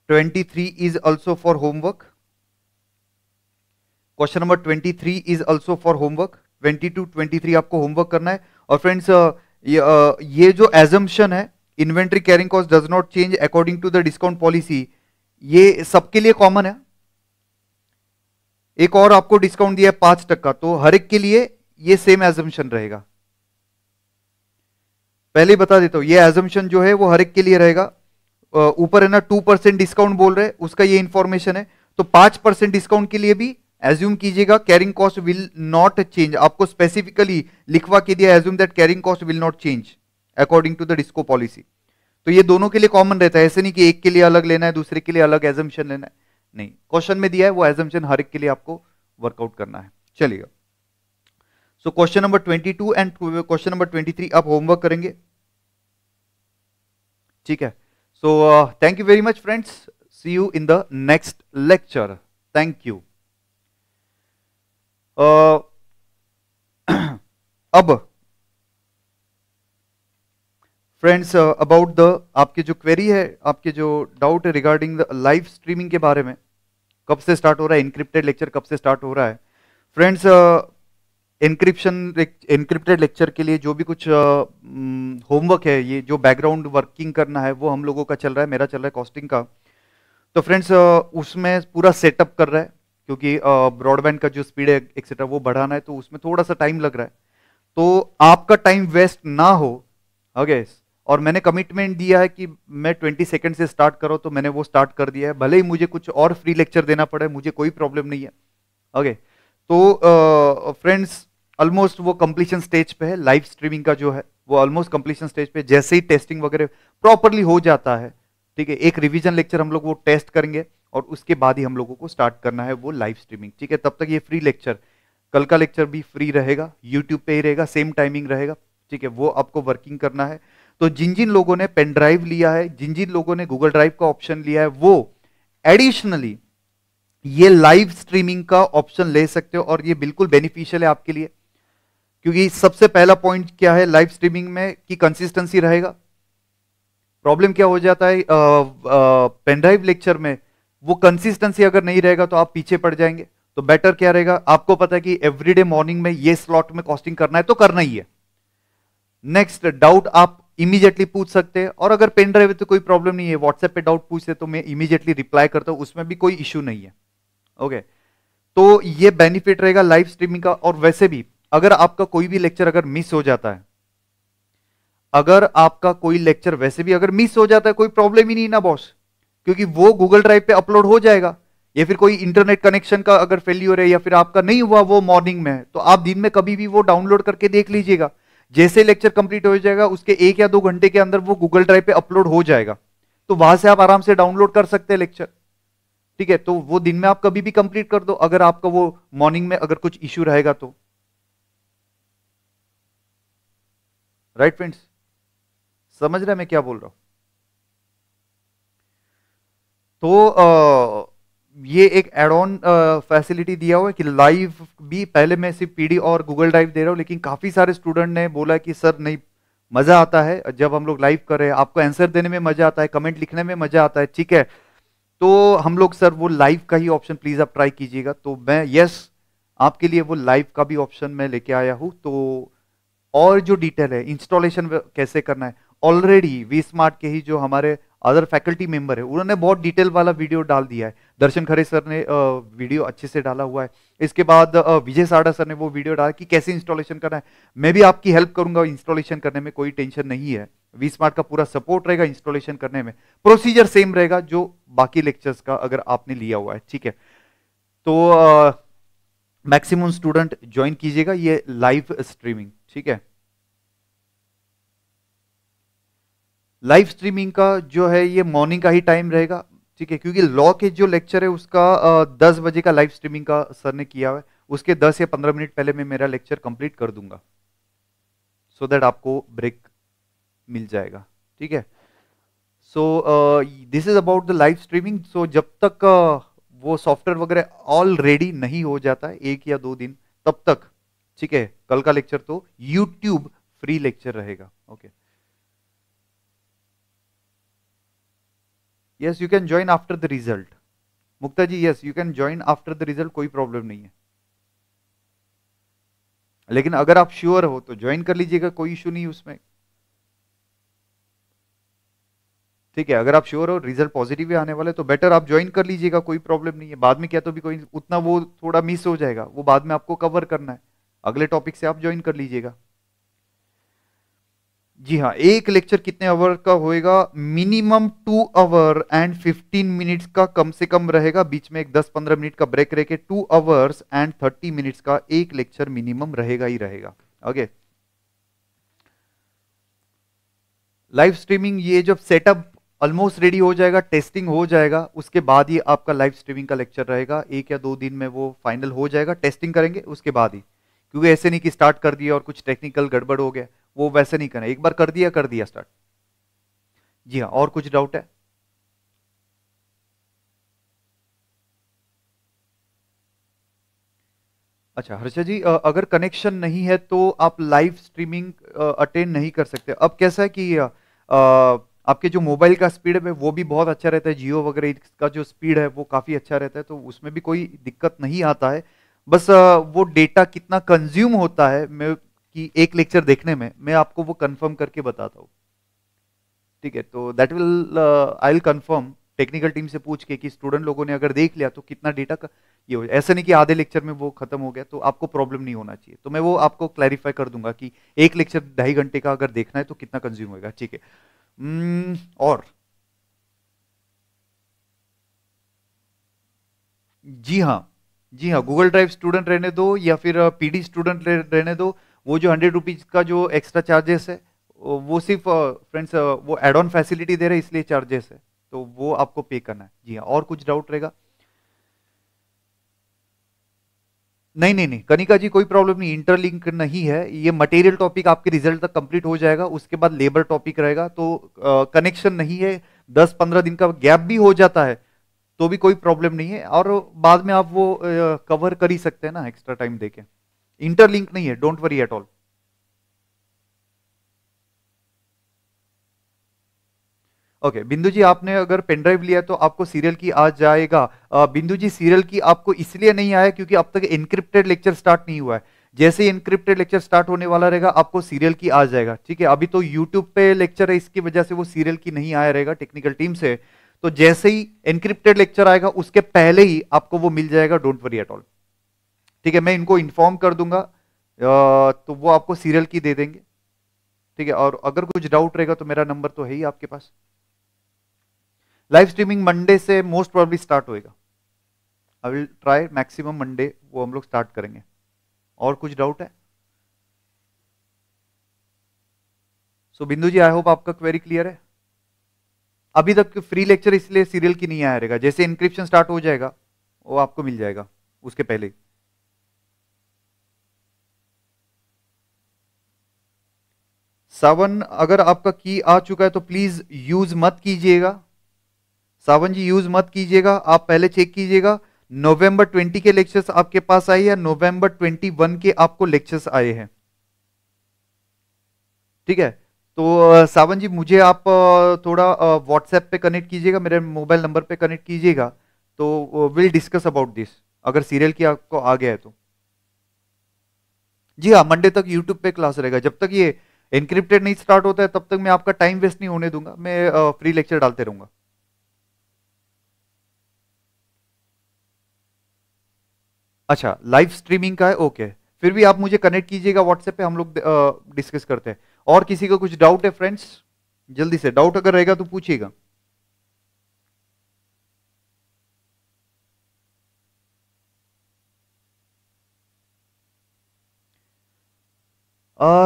23 is also for homework question number 23 is also for homework 22 23 आपको होमवर्क करना है और फ्रेंड्स uh, ये, uh, ये जो एजम्पन है inventory carrying cost does not change according to the discount policy ये सबके लिए कॉमन है एक और आपको डिस्काउंट दिया है पांच टक्का तो हर एक के लिए ये सेम एजम्पन रहेगा पहले बता देता हूं ये एजम्पन जो है वो हर एक के लिए रहेगा ऊपर है ना टू परसेंट डिस्काउंट बोल रहे उसका ये इन्फॉर्मेशन है तो पांच परसेंट डिस्काउंट के लिए भी एज्यूम कीजिएगा carrying cost will not change आपको स्पेसिफिकली लिखवा के दिया assume that carrying cost will not change according to the discount policy तो ये दोनों के लिए कॉमन रहता है ऐसे नहीं कि एक के लिए अलग लेना है दूसरे के लिए अलग एजम्पन लेना है नहीं क्वेश्चन में दिया है वो एजम्पन हर एक के लिए आपको वर्कआउट करना है चलिए so question number twenty and question number twenty आप होमवर्क करेंगे ठीक है So uh, thank you very much, friends. See you in the next lecture. Thank you. Uh, अब फ्रेंड्स अबाउट द आपके जो क्वेरी है आपके जो डाउट है रिगार्डिंग द लाइव स्ट्रीमिंग के बारे में कब से स्टार्ट हो रहा है इनक्रिप्टेड लेक्चर कब से स्टार्ट हो रहा है फ्रेंड्स इंक्रिप्शन इंक्रिप्टेड लेक्चर के लिए जो भी कुछ होमवर्क है ये जो बैकग्राउंड वर्किंग करना है वो हम लोगों का चल रहा है मेरा चल रहा है कॉस्टिंग का तो फ्रेंड्स उसमें पूरा सेटअप कर रहा है क्योंकि ब्रॉडबैंड का जो स्पीड है एक्सेट्रा वो बढ़ाना है तो उसमें थोड़ा सा टाइम लग रहा है तो आपका टाइम वेस्ट ना हो ओके हाँ और मैंने कमिटमेंट दिया है कि मैं ट्वेंटी सेकेंड से स्टार्ट करो तो मैंने वो स्टार्ट कर दिया है भले ही मुझे कुछ और फ्री लेक्चर देना पड़े मुझे कोई प्रॉब्लम नहीं है ओके तो फ्रेंड्स uh, ऑलमोस्ट वो कंप्लीशन स्टेज पे है लाइव स्ट्रीमिंग का जो है वो ऑलमोस्ट कंप्लीशन स्टेज पे जैसे ही टेस्टिंग वगैरह प्रॉपरली हो जाता है ठीक है एक रिविजन लेक्चर हम लोग वो टेस्ट करेंगे और उसके बाद ही हम लोगों को स्टार्ट करना है वो लाइव स्ट्रीमिंग ठीक है तब तक ये फ्री लेक्चर कल का लेक्चर भी फ्री रहेगा यूट्यूब पे ही रहेगा सेम टाइमिंग रहेगा ठीक है वो आपको वर्किंग करना है तो जिन जिन लोगों ने पेन ड्राइव लिया है जिन जिन लोगों ने गूगल ड्राइव का ऑप्शन लिया है वो एडिशनली ये लाइव स्ट्रीमिंग का ऑप्शन ले सकते हो और ये बिल्कुल बेनिफिशियल है आपके लिए क्योंकि सबसे पहला पॉइंट क्या है लाइव स्ट्रीमिंग में कि कंसिस्टेंसी रहेगा प्रॉब्लम क्या हो जाता है पेनड्राइव लेक्चर में वो कंसिस्टेंसी अगर नहीं रहेगा तो आप पीछे पड़ जाएंगे तो बेटर क्या रहेगा आपको पता है कि एवरीडे मॉर्निंग में ये स्लॉट में कॉस्टिंग करना है तो करना ही है नेक्स्ट डाउट आप इमीजिएटली पूछ सकते हैं और अगर पेन ड्राइव है तो कोई प्रॉब्लम नहीं है व्हाट्सएप पे डाउट पूछते तो मैं इमीजिएटली रिप्लाई करता हूं उसमें भी कोई इश्यू नहीं है ओके okay. तो ये बेनिफिट रहेगा लाइव स्ट्रीमिंग का और वैसे भी अगर आपका कोई भी लेक्चर अगर मिस हो जाता है अगर आपका कोई लेक्चर वैसे भी अगर मिस हो जाता है कोई प्रॉब्लम ही नहीं ना बॉस क्योंकि वो गूगल ड्राइव पे अपलोड हो जाएगा या फिर कोई इंटरनेट कनेक्शन का अगर फेल्यूर है या फिर आपका नहीं हुआ वो मॉर्निंग में है तो आप दिन में कभी भी वो डाउनलोड करके देख लीजिएगा जैसे लेक्चर कंप्लीट हो जाएगा उसके एक या दो घंटे के अंदर वो गूगल ड्राइव पे अपलोड हो जाएगा तो वहां से आप आराम से डाउनलोड कर सकते हैं लेक्चर ठीक है तो वो दिन में आप कभी भी कंप्लीट कर दो अगर आपका वो मॉर्निंग में अगर कुछ इश्यू रहेगा तो राइट फ्रेंड्स समझ रहे मैं क्या बोल रहा हूं तो आ, ये एक एड ऑन फैसिलिटी दिया हुआ है कि लाइव भी पहले मैं सिर्फ पीडी और गूगल ड्राइव दे रहा हूं लेकिन काफ़ी सारे स्टूडेंट ने बोला कि सर नहीं मज़ा आता है जब हम लोग लाइव कर रहे हैं आपको आंसर देने में मज़ा आता है कमेंट लिखने में मज़ा आता है ठीक है तो हम लोग सर वो लाइव का ही ऑप्शन प्लीज़ आप ट्राई कीजिएगा तो मैं यस आपके लिए वो लाइव का भी ऑप्शन मैं लेके आया हूँ तो और जो डिटेल है इंस्टॉलेशन कैसे करना है ऑलरेडी वी स्मार्ट के ही जो हमारे अदर फैकल्टी मेंबर है उन्होंने बहुत डिटेल वाला वीडियो डाल दिया है दर्शन खरे सर ने वीडियो अच्छे से डाला हुआ है इसके बाद विजय साडा सर ने वो वीडियो डाला कि कैसे इंस्टॉलेशन करना है मैं भी आपकी हेल्प करूंगा इंस्टॉलेशन करने में कोई टेंशन नहीं है वी स्मार्ट का पूरा सपोर्ट रहेगा इंस्टॉलेशन करने में प्रोसीजर सेम रहेगा जो बाकी लेक्चर्स का अगर आपने लिया हुआ है ठीक है तो मैक्सिमम स्टूडेंट ज्वाइन कीजिएगा ये लाइव स्ट्रीमिंग ठीक है लाइव स्ट्रीमिंग का जो है ये मॉर्निंग का ही टाइम रहेगा ठीक है क्योंकि लॉ के जो लेक्चर है उसका दस बजे का लाइव स्ट्रीमिंग का सर ने किया है उसके दस या पंद्रह मिनट पहले मैं मेरा लेक्चर कंप्लीट कर दूंगा सो so दैट आपको ब्रेक मिल जाएगा ठीक है so this is about the live streaming so जब तक uh, वो सॉफ्टवेयर वगैरह ऑलरेडी नहीं हो जाता है एक या दो दिन तब तक ठीक है कल का लेक्चर तो यूट्यूब फ्री लेक्चर रहेगा okay yes you can join after the result Mukta ji yes you can join after the result कोई प्रॉब्लम नहीं है लेकिन अगर आप श्योर हो तो ज्वाइन कर लीजिएगा कोई इशू नहीं उसमें ठीक है अगर आप श्योर हो रिजल्ट पॉजिटिव ही आने वाले तो बेटर आप ज्वाइन कर लीजिएगा कोई प्रॉब्लम नहीं है बाद में क्या तो भी कोई उतना वो थोड़ा मिस हो जाएगा वो बाद में आपको कवर करना है अगले टॉपिक से आप ज्वाइन कर लीजिएगा जी हाँ एक लेक्चर कितने आवर का होएगा minimum two hour and fifteen minutes का कम से कम रहेगा बीच में एक दस पंद्रह मिनट का ब्रेक रह two hours and thirty minutes का एक लेक्चर मिनिमम रहेगा ही रहेगा ओके लाइव स्ट्रीमिंग ये जब सेटअप ऑलमोस्ट रेडी हो जाएगा टेस्टिंग हो जाएगा उसके बाद ही आपका लाइव स्ट्रीमिंग का लेक्चर रहेगा एक या दो दिन में वो फाइनल हो जाएगा टेस्टिंग करेंगे उसके बाद ही क्योंकि ऐसे नहीं कि स्टार्ट कर दिया और कुछ टेक्निकल गड़बड़ हो गया वो वैसे नहीं करना एक बार कर दिया कर दिया स्टार्ट जी हाँ और कुछ डाउट है अच्छा हर्षा जी अगर कनेक्शन नहीं है तो आप लाइव स्ट्रीमिंग अटेंड नहीं कर सकते अब कैसा है कि आपके जो मोबाइल का स्पीड है वो भी बहुत अच्छा रहता है जियो वगैरह इसका जो स्पीड है वो काफ़ी अच्छा रहता है तो उसमें भी कोई दिक्कत नहीं आता है बस वो डेटा कितना कंज्यूम होता है मैं कि एक लेक्चर देखने में मैं आपको वो कंफर्म करके बताता हूँ ठीक है तो that will I will confirm technical team से पूछ के कि स्टूडेंट लोगों ने अगर देख लिया तो कितना डेटा का ये हो ऐसा नहीं कि आधे लेक्चर में वो खत्म हो गया तो आपको प्रॉब्लम नहीं होना चाहिए तो मैं वो आपको क्लैरिफाई कर दूंगा कि एक लेक्चर ढाई घंटे का अगर देखना है तो कितना कंज्यूम होगा ठीक है और जी हाँ जी हाँ गूगल ड्राइव स्टूडेंट रहने दो या फिर पीडी स्टूडेंट रहने दो वो जो हंड्रेड रुपीज़ का जो एक्स्ट्रा चार्जेस है वो सिर्फ फ्रेंड्स वो एड ऑन फैसिलिटी दे रहे हैं इसलिए चार्जेस है तो वो आपको पे करना है जी हाँ और कुछ डाउट रहेगा नहीं नहीं नहीं कनिका जी कोई प्रॉब्लम नहीं इंटरलिंक नहीं है ये मटेरियल टॉपिक आपके रिजल्ट तक कंप्लीट हो जाएगा उसके बाद लेबर टॉपिक रहेगा तो कनेक्शन नहीं है दस पंद्रह दिन का गैप भी हो जाता है तो भी कोई प्रॉब्लम नहीं है और बाद में आप वो कवर कर ही सकते हैं ना एक्स्ट्रा टाइम देके इंटरलिंक नहीं है don't worry at all okay Bindu ji आपने अगर पेनड्राइव लिया तो आपको सीरियल की आ जाएगा बिंदु जी सीरियल की आपको इसलिए नहीं आया क्योंकि अब तक इनक्रिप्टेड लेक्चर स्टार्ट नहीं हुआ है जैसे इनक्रिप्टेड लेक्चर स्टार्ट होने वाला रहेगा आपको सीरियल की आ जाएगा ठीक है अभी तो यूट्यूब पे लेक्चर है इसकी वजह से वो सीरियल की नहीं आया रहेगा टेक्निकल टीम से तो जैसे ही एनक्रिप्टेड लेक्चर आएगा उसके पहले ही आपको वो मिल जाएगा डोंट वरी एट ऑल ठीक है मैं इनको इन्फॉर्म कर दूंगा तो वो आपको सीरियल की दे देंगे ठीक है और अगर कुछ डाउट रहेगा तो मेरा नंबर तो है ही आपके पास लाइव स्ट्रीमिंग मंडे से मोस्ट प्रॉब्ली स्टार्ट होएगा I will try maximum Monday वो हम लोग स्टार्ट करेंगे और कुछ डाउट है so so, Bindu ji I hope आपका क्वेरी क्लियर है अभी तक फ्री लेक्चर इसलिए सीरियल की नहीं आया रहेगा जैसे इंक्रिप्शन स्टार्ट हो जाएगा वो आपको मिल जाएगा उसके पहले सावन अगर आपका की आ चुका है तो प्लीज यूज मत कीजिएगा सावन जी यूज मत कीजिएगा आप पहले चेक कीजिएगा नवंबर 20 के लेक्चर्स आपके पास आए या नवंबर 21 के आपको लेक्चर्स आए हैं ठीक है तो सावन जी मुझे आप थोड़ा व्हाट्सएप पे कनेक्ट कीजिएगा मेरे मोबाइल नंबर पे कनेक्ट कीजिएगा तो विल डिस्कस अबाउट दिस अगर सीरियल की आपको आ गया है तो जी हाँ मंडे तक यूट्यूब पे क्लास रहेगा जब तक ये इनक्रिप्टेड नहीं स्टार्ट होता है तब तक मैं आपका टाइम वेस्ट नहीं होने दूंगा मैं फ्री लेक्चर डालते रहूंगा अच्छा लाइव स्ट्रीमिंग का है ओके फिर भी आप मुझे कनेक्ट कीजिएगा व्हाट्सएप पे हम लोग डिस्कस करते हैं और किसी का कुछ डाउट है फ्रेंड्स जल्दी से डाउट अगर रहेगा तो पूछिएगा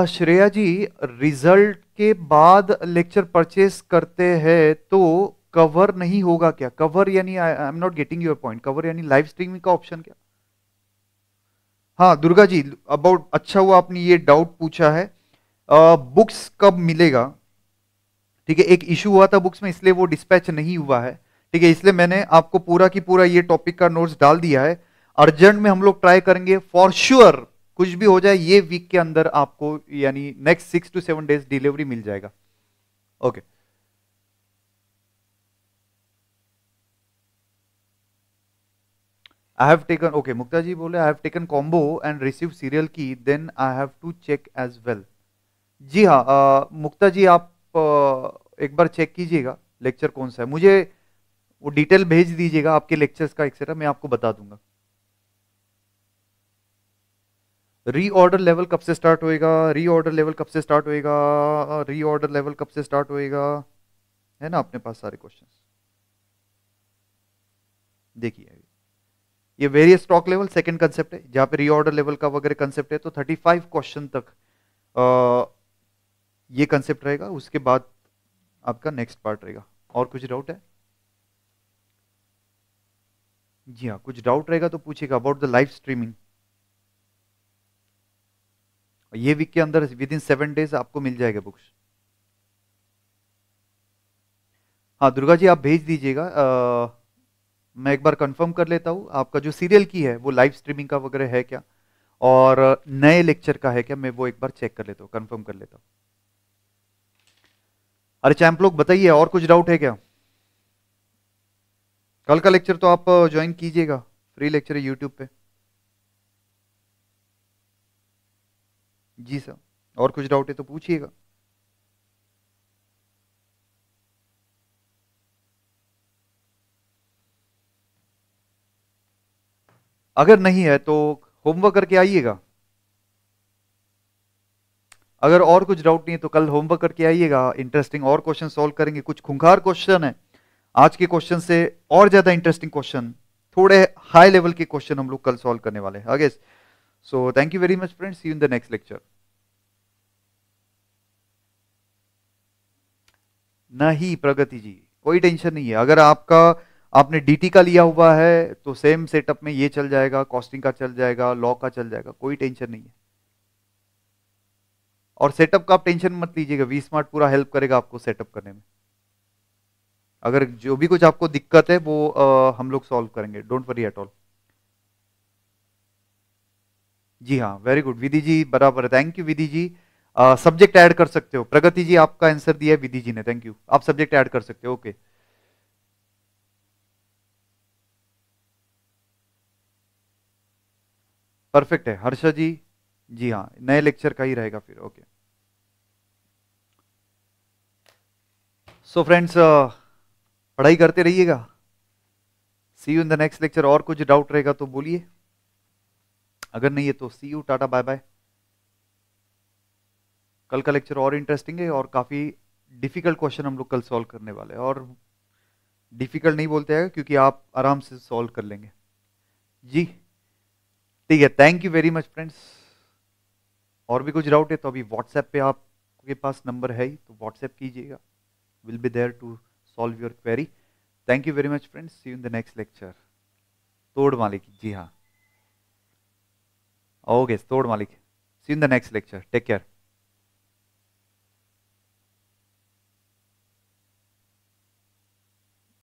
श्रेया जी रिजल्ट के बाद लेक्चर परचेस करते हैं तो कवर नहीं होगा क्या कवर यानी I am not getting your point cover यानी लाइव स्ट्रीमिंग का ऑप्शन क्या हाँ दुर्गा जी अबाउट अच्छा हुआ आपने ये डाउट पूछा है बुक्स कब मिलेगा ठीक है एक इशू हुआ था बुक्स में इसलिए वो डिस्पैच नहीं हुआ है ठीक है इसलिए मैंने आपको पूरा की पूरा ये टॉपिक का नोट्स डाल दिया है अर्जेंट में हम लोग ट्राई करेंगे फॉर श्योर sure, कुछ भी हो जाए ये वीक के अंदर आपको यानी next six to seven days delivery मिल जाएगा okay okay. I have taken okay Mukta ji बोले I have taken combo and received serial key then I have to check as well जी हाँ मुक्ता जी आप आ, एक बार चेक कीजिएगा लेक्चर कौन सा है मुझे वो डिटेल भेज दीजिएगा आपके लेक्चर्स का एक्सेट्रा मैं आपको बता दूंगा रीऑर्डर लेवल कब से स्टार्ट होएगा रीऑर्डर लेवल कब से स्टार्ट होएगा रीऑर्डर लेवल कब से स्टार्ट होएगा है ना अपने पास सारे क्वेश्चन देखिए ये various stock level second concept है जहाँ पे रीऑर्डर लेवल का वगैरह कंसेप्ट है तो 35 क्वेश्चन तक ये कंसेप्ट रहेगा उसके बाद आपका नेक्स्ट पार्ट रहेगा और कुछ डाउट है जी हाँ कुछ डाउट रहेगा तो पूछेगा अबाउट द लाइव स्ट्रीमिंग ये वीक के अंदर विद इन सेवन डेज आपको मिल जाएगा बुक्स हाँ दुर्गा जी आप भेज दीजिएगा मैं एक बार कंफर्म कर लेता हूँ आपका जो सीरियल की है वो लाइव स्ट्रीमिंग का वगैरह है क्या और नए लेक्चर का है क्या मैं वो एक बार चेक कर लेता हूँ कंफर्म कर लेता हूँ अरे चैंप लोग बताइए और कुछ डाउट है क्या कल का लेक्चर तो आप ज्वाइन कीजिएगा फ्री लेक्चर है यूट्यूब पे जी सर और कुछ डाउट है तो पूछिएगा अगर नहीं है तो होमवर्क करके आइएगा अगर और कुछ डाउट नहीं है तो कल होमवर्क करके आइएगा इंटरेस्टिंग और क्वेश्चन सॉल्व करेंगे कुछ खुंखार क्वेश्चन है आज के क्वेश्चन से और ज़्यादा इंटरेस्टिंग क्वेश्चन थोड़े हाई लेवल के क्वेश्चन हम लोग कल सॉल्व करने वाले हैं अगेस so thank you very much friends see in the next lecture नहीं प्रगति जी कोई टेंशन नहीं है अगर आपका आपने डीटी का लिया हुआ है तो सेम सेटअप में ये चल जाएगा कॉस्टिंग का चल जाएगा लॉ का चल जाएगा कोई टेंशन नहीं है और सेटअप का आप टेंशन मत लीजिएगा वी स्मार्ट पूरा हेल्प करेगा आपको सेटअप करने में अगर जो भी कुछ आपको दिक्कत है वो आ, हम लोग सॉल्व करेंगे डोंट वरी एट ऑल जी हाँ वेरी गुड विधि जी बराबर है thank you Vidhi ji subject add कर सकते हो प्रगति जी आपका आंसर दिया है विधि जी ने थैंक यू आप सब्जेक्ट ऐड कर सकते हो ओके परफेक्ट है हर्षा जी जी हाँ नए लेक्चर का ही रहेगा फिर ओके सो फ्रेंड्स पढ़ाई करते रहिएगा see you in the next lecture और कुछ डाउट रहेगा तो बोलिए अगर नहीं है तो see you tata bye bye कल का लेक्चर और इंटरेस्टिंग है और काफ़ी डिफ़िकल्ट क्वेश्चन हम लोग कल सॉल्व करने वाले हैं और डिफ़िकल्ट नहीं बोलते हैं क्योंकि आप आराम से सॉल्व कर लेंगे जी ठीक है thank you very much friends और भी कुछ डाउट है तो अभी व्हाट्सएप पे आपके पास नंबर है ही तो व्हाट्सएप कीजिएगा will be there to solve your query thank you very much friends see in the next lecture तोड़ मालिक जी हाँ ओके तोड़ Malik see in the next lecture take care